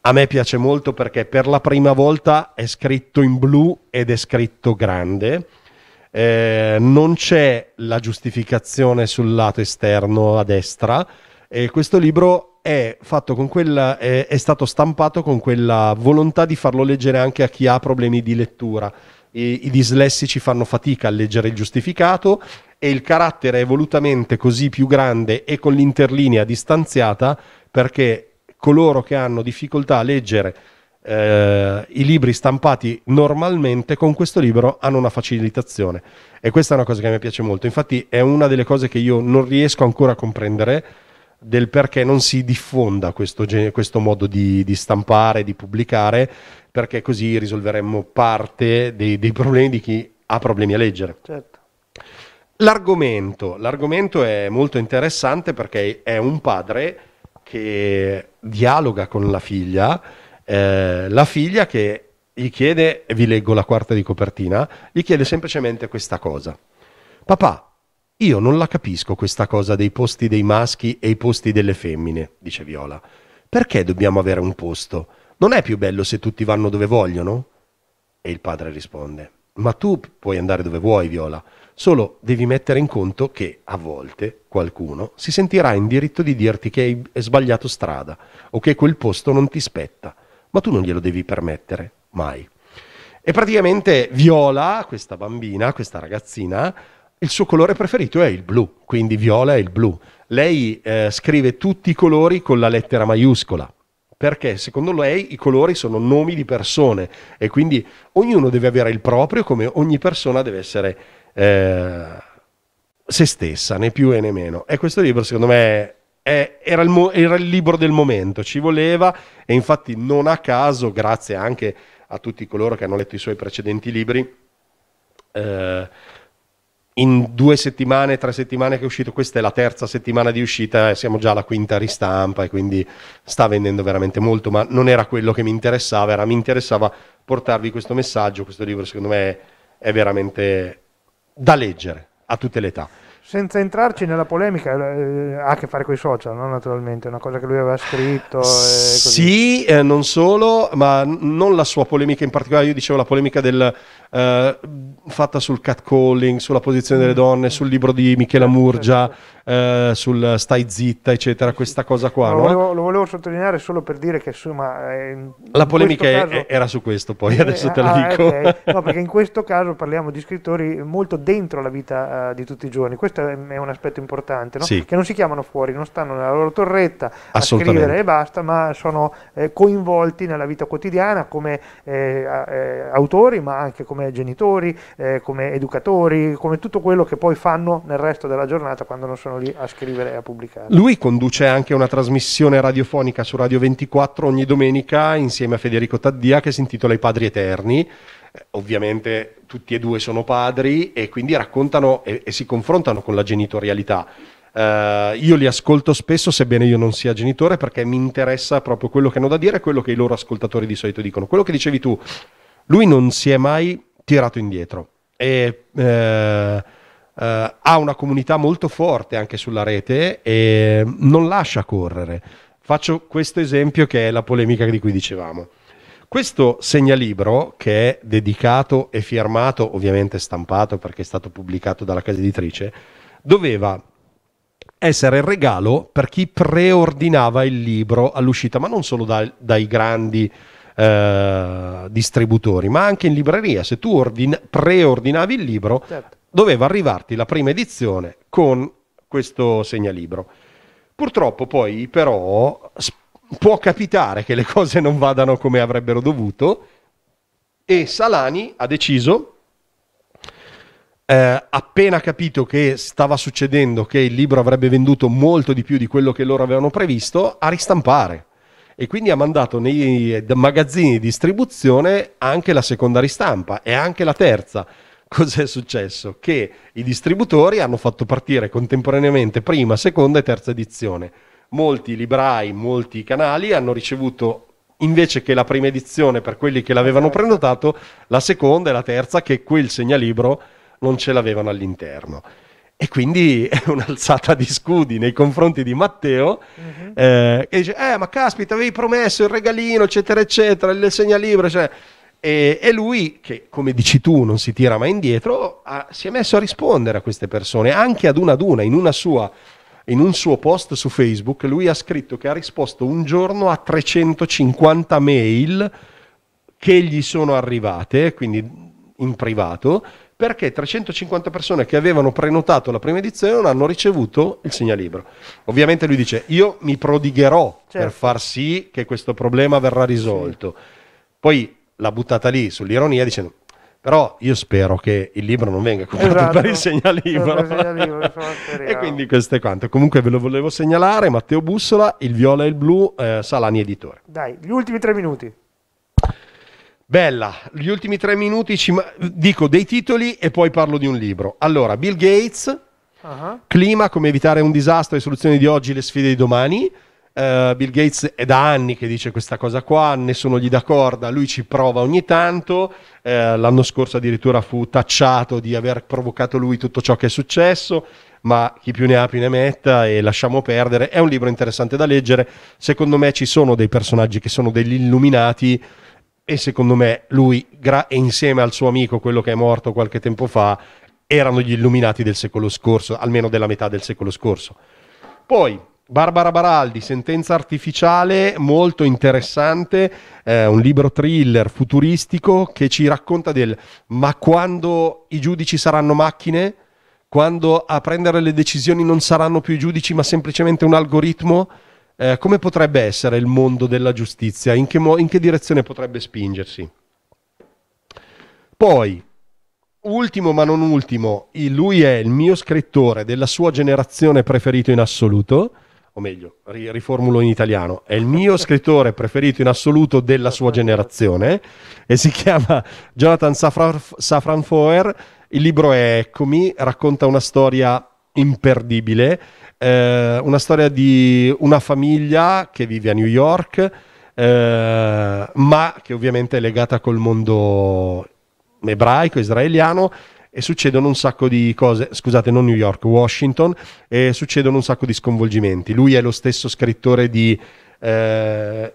A me piace molto perché per la prima volta è scritto in blu ed è scritto grande eh, non c'è la giustificazione sul lato esterno a destra e questo libro è, quella, è, è stato stampato con quella volontà di farlo leggere anche a chi ha problemi di lettura. I, I dislessici fanno fatica a leggere il giustificato e il carattere è volutamente così più grande e con l'interlinea distanziata perché coloro che hanno difficoltà a leggere eh, i libri stampati normalmente con questo libro hanno una facilitazione e questa è una cosa che mi piace molto. Infatti è una delle cose che io non riesco ancora a comprendere del perché non si diffonda questo, questo modo di, di, stampare, di pubblicare, perché così risolveremmo parte dei, dei problemi di chi ha problemi a leggere. Certo. L'argomento. L'argomento è molto interessante perché è un padre che dialoga con la figlia eh, la figlia che gli chiede, e vi leggo la quarta di copertina, gli chiede semplicemente questa cosa. Papà, io non la capisco questa cosa dei posti dei maschi e i posti delle femmine, dice Viola. Perché dobbiamo avere un posto? Non è più bello se tutti vanno dove vogliono? E il padre risponde, ma tu puoi andare dove vuoi, Viola, solo devi mettere in conto che a volte qualcuno si sentirà in diritto di dirti che hai sbagliato strada o che quel posto non ti spetta ma tu non glielo devi permettere mai. E praticamente Viola, questa bambina, questa ragazzina, il suo colore preferito è il blu, quindi Viola è il blu. Lei eh, scrive tutti i colori con la lettera maiuscola, perché secondo lei i colori sono nomi di persone e quindi ognuno deve avere il proprio come ogni persona deve essere eh, se stessa, né più e né meno. E questo libro secondo me eh, era, il mo- era il libro del momento, ci voleva e infatti non a caso, grazie anche a tutti coloro che hanno letto i suoi precedenti libri, eh, in due settimane, tre settimane che è uscito, questa è la terza settimana di uscita, eh, siamo già alla quinta ristampa e quindi sta vendendo veramente molto, ma non era quello che mi interessava, era, mi interessava portarvi questo messaggio, questo libro secondo me è veramente da leggere a tutte le età senza entrarci nella polemica, eh, ha a che fare con i social, no? naturalmente, una cosa che lui aveva scritto. Sì, eh, non solo, ma non la sua polemica in particolare, io dicevo la polemica del, eh, fatta sul catcalling, sulla posizione delle donne, sul libro di Michela certo, Murgia, certo, certo. Eh, sul stai zitta, eccetera, questa cosa qua. Lo, no? volevo, lo volevo, sottolineare solo per dire che insomma... Eh, in la polemica caso... era su questo, poi eh, adesso te la ah, dico. Okay. No, perché in questo caso parliamo di scrittori molto dentro la vita uh, di tutti i giorni, questo è, è un aspetto importante, no? sì. che non si chiamano fuori, non stanno nella loro torretta a scrivere e basta, ma sono eh, coinvolti nella vita quotidiana come autori, ma anche come genitori, come educatori, come tutto quello che poi fanno nel resto della giornata quando non sono iniziarono a scrivere e a pubblicare. Lui conduce anche una trasmissione radiofonica su Radio 24 ogni domenica insieme a Federico Taddia che si intitola I Padri Eterni. Eh, ovviamente tutti e due sono padri e quindi raccontano e, e si confrontano con la genitorialità. Uh, io li ascolto spesso, sebbene io non sia genitore, perché mi interessa proprio quello che hanno da dire e quello che i loro ascoltatori di solito dicono. Quello che dicevi tu, lui non si è mai tirato indietro. E, uh, eh, ha una comunità molto forte anche sulla rete e non lascia correre. Faccio questo esempio che è la polemica di cui dicevamo. Questo segnalibro, che è dedicato e firmato, ovviamente stampato perché è stato pubblicato dalla casa editrice, doveva essere il regalo per chi preordinava il libro all'uscita, ma non solo da, dai grandi eh, distributori, ma anche in libreria. Se tu ordin- preordinavi il libro, certo doveva arrivarti la prima edizione con questo segnalibro. Purtroppo poi però può capitare che le cose non vadano come avrebbero dovuto e Salani ha deciso, eh, appena capito che stava succedendo, che il libro avrebbe venduto molto di più di quello che loro avevano previsto, a ristampare. E quindi ha mandato nei eh, magazzini di distribuzione anche la seconda ristampa e anche la terza Cos'è successo? Che i distributori hanno fatto partire contemporaneamente prima, seconda e terza edizione. Molti librai, molti canali hanno ricevuto invece che la prima edizione per quelli che l'avevano prenotato, la seconda e la terza che quel segnalibro non ce l'avevano all'interno. E quindi è un'alzata di scudi nei confronti di Matteo, uh-huh. eh, che dice, eh ma caspita, avevi promesso il regalino, eccetera, eccetera, il segnalibro, cioè... E, e, lui, che come dici tu non si tira mai indietro, ha, si è messo a rispondere a queste persone, anche ad una ad una, in, sua, in un suo post su Facebook lui ha scritto che ha risposto un giorno a 350 mail che gli sono arrivate, quindi in privato, perché 350 persone che avevano prenotato la prima edizione non hanno ricevuto il segnalibro. Ovviamente lui dice io mi prodigherò certo. per far sì che questo problema verrà risolto. Sì. Poi l'ha buttata lì sull'ironia dicendo però io spero che il libro non venga comprato esatto, per il segnalibro, e quindi questo è quanto comunque ve lo volevo segnalare Matteo Bussola Il Viola e il Blu eh, Salani Editore dai gli ultimi tre minuti Bella, gli ultimi tre minuti ci ma- dico dei titoli e poi parlo di un libro. Allora, Bill Gates, uh-huh. clima, come evitare un disastro, le soluzioni di oggi, le sfide di domani. Uh, Bill Gates è da anni che dice questa cosa qua, nessuno gli dà corda, lui ci prova ogni tanto, uh, l'anno scorso addirittura fu tacciato di aver provocato lui tutto ciò che è successo, ma chi più ne ha più ne metta e lasciamo perdere. È un libro interessante da leggere, secondo me ci sono dei personaggi che sono degli illuminati e secondo me lui gra- e insieme al suo amico, quello che è morto qualche tempo fa, erano gli illuminati del secolo scorso, almeno della metà del secolo scorso. Poi, Barbara Baraldi, Sentenza artificiale, molto interessante, eh, un libro thriller futuristico che ci racconta del ma quando i giudici saranno macchine, quando a prendere le decisioni non saranno più i giudici ma semplicemente un algoritmo, eh, come potrebbe essere il mondo della giustizia, in che, mo- in che direzione potrebbe spingersi. Poi, ultimo ma non ultimo, lui è il mio scrittore della sua generazione preferito in assoluto o meglio, riformulo in italiano, è il mio scrittore preferito in assoluto della sua generazione e si chiama Jonathan Safran, Safranfoer. Il libro è Eccomi, racconta una storia imperdibile, eh, una storia di una famiglia che vive a New York, eh, ma che ovviamente è legata col mondo ebraico, israeliano, e succedono un sacco di cose, scusate, non New York, Washington, e succedono un sacco di sconvolgimenti. Lui è lo stesso scrittore di... Eh,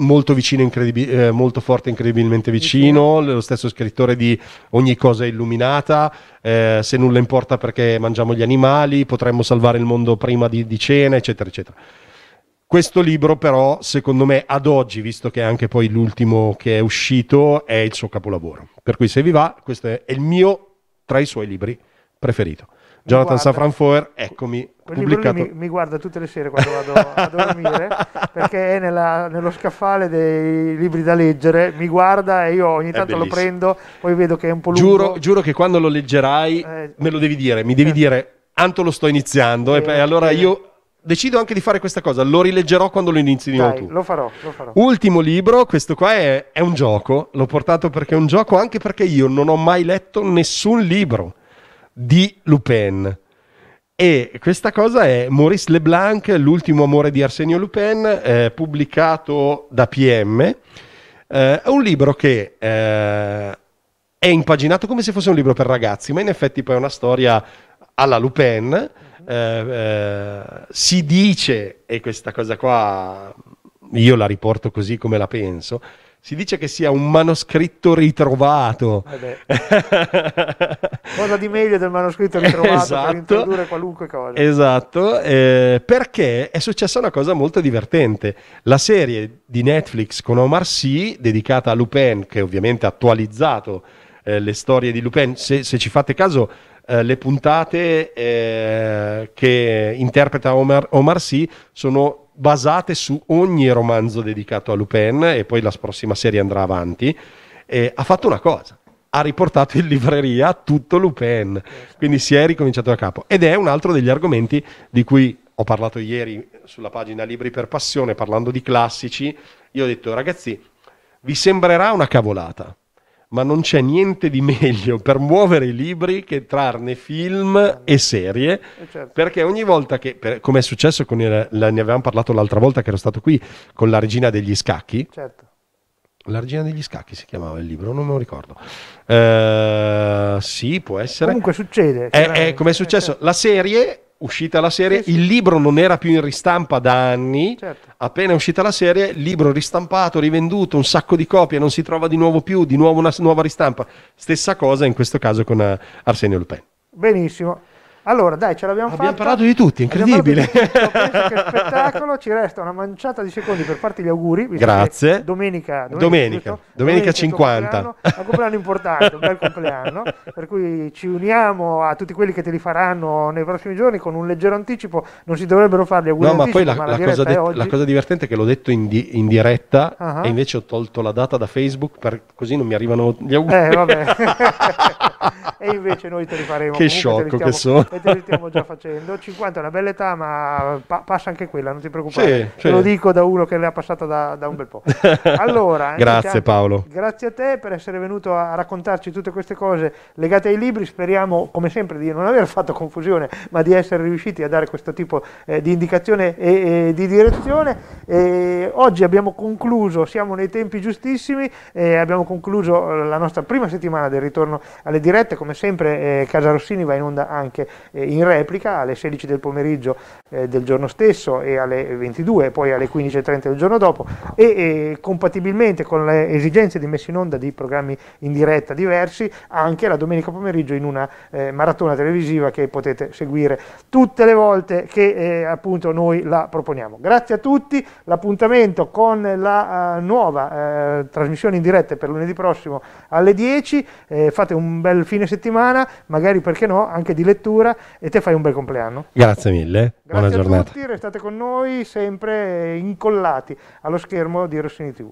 molto vicino, incredibi- eh, molto forte, incredibilmente vicino, lo stesso scrittore di Ogni cosa è illuminata, eh, Se nulla importa perché mangiamo gli animali, potremmo salvare il mondo prima di, di cena, eccetera, eccetera. Questo libro però, secondo me, ad oggi, visto che è anche poi l'ultimo che è uscito, è il suo capolavoro. Per cui se vi va, questo è il mio tra i suoi libri preferiti. Jonathan Safranfoer, eccomi. Mi, mi, guarda tutte le sere quando vado a dormire perché è nella, nello scaffale dei libri da leggere, mi guarda e io ogni tanto lo prendo, poi vedo che è un po' lungo. Giuro, giuro che quando lo leggerai eh, me lo devi dire, mi devi eh. dire, Anto lo sto iniziando eh, e, allora io decido anche di fare questa cosa, lo rileggerò quando lo inizi di nuovo. lo farò, lo farò. Ultimo libro, questo qua è, è, un gioco, l'ho portato perché è un gioco, anche perché io non ho mai letto nessun libro di Lupin. E questa cosa è Maurice Leblanc, L'ultimo amore di Arsenio Lupin, eh, pubblicato da PM. Eh, è un libro che eh, è impaginato come se fosse un libro per ragazzi, ma in effetti poi è una storia alla Lupin eh, eh, si dice, e questa cosa qua io la riporto così come la penso, si dice che sia un manoscritto ritrovato. Eh cosa di meglio del manoscritto ritrovato esatto, per introdurre qualunque cosa. Esatto, eh, perché è successa una cosa molto divertente. La serie di Netflix con Omar Sy, dedicata a Lupin, che ovviamente ha attualizzato eh, le storie di Lupin, se, se ci fate caso eh, le puntate eh, che interpreta Omar, Omar Sy sono basate su ogni romanzo dedicato a Lupin e poi la prossima serie andrà avanti. Eh, ha fatto una cosa, ha riportato in libreria tutto Lupin, quindi si è ricominciato da capo. Ed è un altro degli argomenti di cui ho parlato ieri sulla pagina Libri per Passione, parlando di classici. Io ho detto, ragazzi, vi sembrerà una cavolata, ma non c'è niente di meglio per muovere i libri che trarne film e serie, eh, certo. perché ogni volta che, per, come è successo, con il, la, ne avevamo parlato l'altra volta che ero stato qui, con la regina degli scacchi. Certo. La regina degli scacchi si chiamava il libro, non me lo ricordo. Uh, sì, può essere. Comunque succede. È, è, come è successo, eh, certo. la serie uscita la serie, sì, sì. il libro non era più in ristampa da anni, certo. appena è uscita la serie, libro ristampato, rivenduto, un sacco di copie, non si trova di nuovo più, di nuovo una nuova ristampa. Stessa cosa in questo caso con eh, Arsenio Lupin. Benissimo. Allora, dai, ce l'abbiamo fatta. Abbiamo parlato di tutti, incredibile. Di tutto, che spettacolo, ci resta una manciata di secondi per farti gli auguri. Grazie. Domenica, domenica, domenica, questo, domenica 50. Un compleanno importante, un bel compleanno, per cui ci uniamo a tutti quelli che te li faranno nei prossimi giorni con un leggero anticipo, non si dovrebbero fare gli auguri. No, ma poi la, ma la, la, cosa de- la, cosa divertente è che l'ho detto in, di- in diretta uh-huh. e invece ho tolto la data da Facebook per, così non mi arrivano gli auguri. Eh, vabbè. e invece noi te li faremo. Che sciocco che sono e te li stiamo già facendo. 50 è una bella età, ma pa- passa anche quella, non ti preoccupare. Sì, Te lo dico da uno che ne l'ha passata da, da un bel po'. Allora, grazie anche, Paolo. Grazie a te per essere venuto a raccontarci tutte queste cose legate ai libri. Speriamo, come sempre, di non aver fatto confusione, ma di essere riusciti a dare questo tipo eh, di indicazione e, e di direzione. E oggi abbiamo concluso, siamo nei tempi giustissimi, eh, abbiamo concluso la nostra prima settimana del ritorno alle dirette. Come sempre, eh, Casa Rossini va in onda anche eh, in replica alle 16 del pomeriggio eh, del giorno stesso e alle 22 e poi alle 15.30 del giorno dopo e, e compatibilmente con le esigenze di messa in onda di programmi in diretta diversi anche la domenica pomeriggio in una eh, maratona televisiva che potete seguire tutte le volte che appunto noi la proponiamo. Grazie a tutti, l'appuntamento con la uh, nuova uh, trasmissione in diretta per lunedì prossimo alle 10, eh, fate un bel fine settimana, magari perché no, anche di lettura sera e te fai un bel compleanno. Grazie mille, Grazie buona giornata. Grazie a tutti, restate con noi sempre incollati allo schermo di Rossini TV.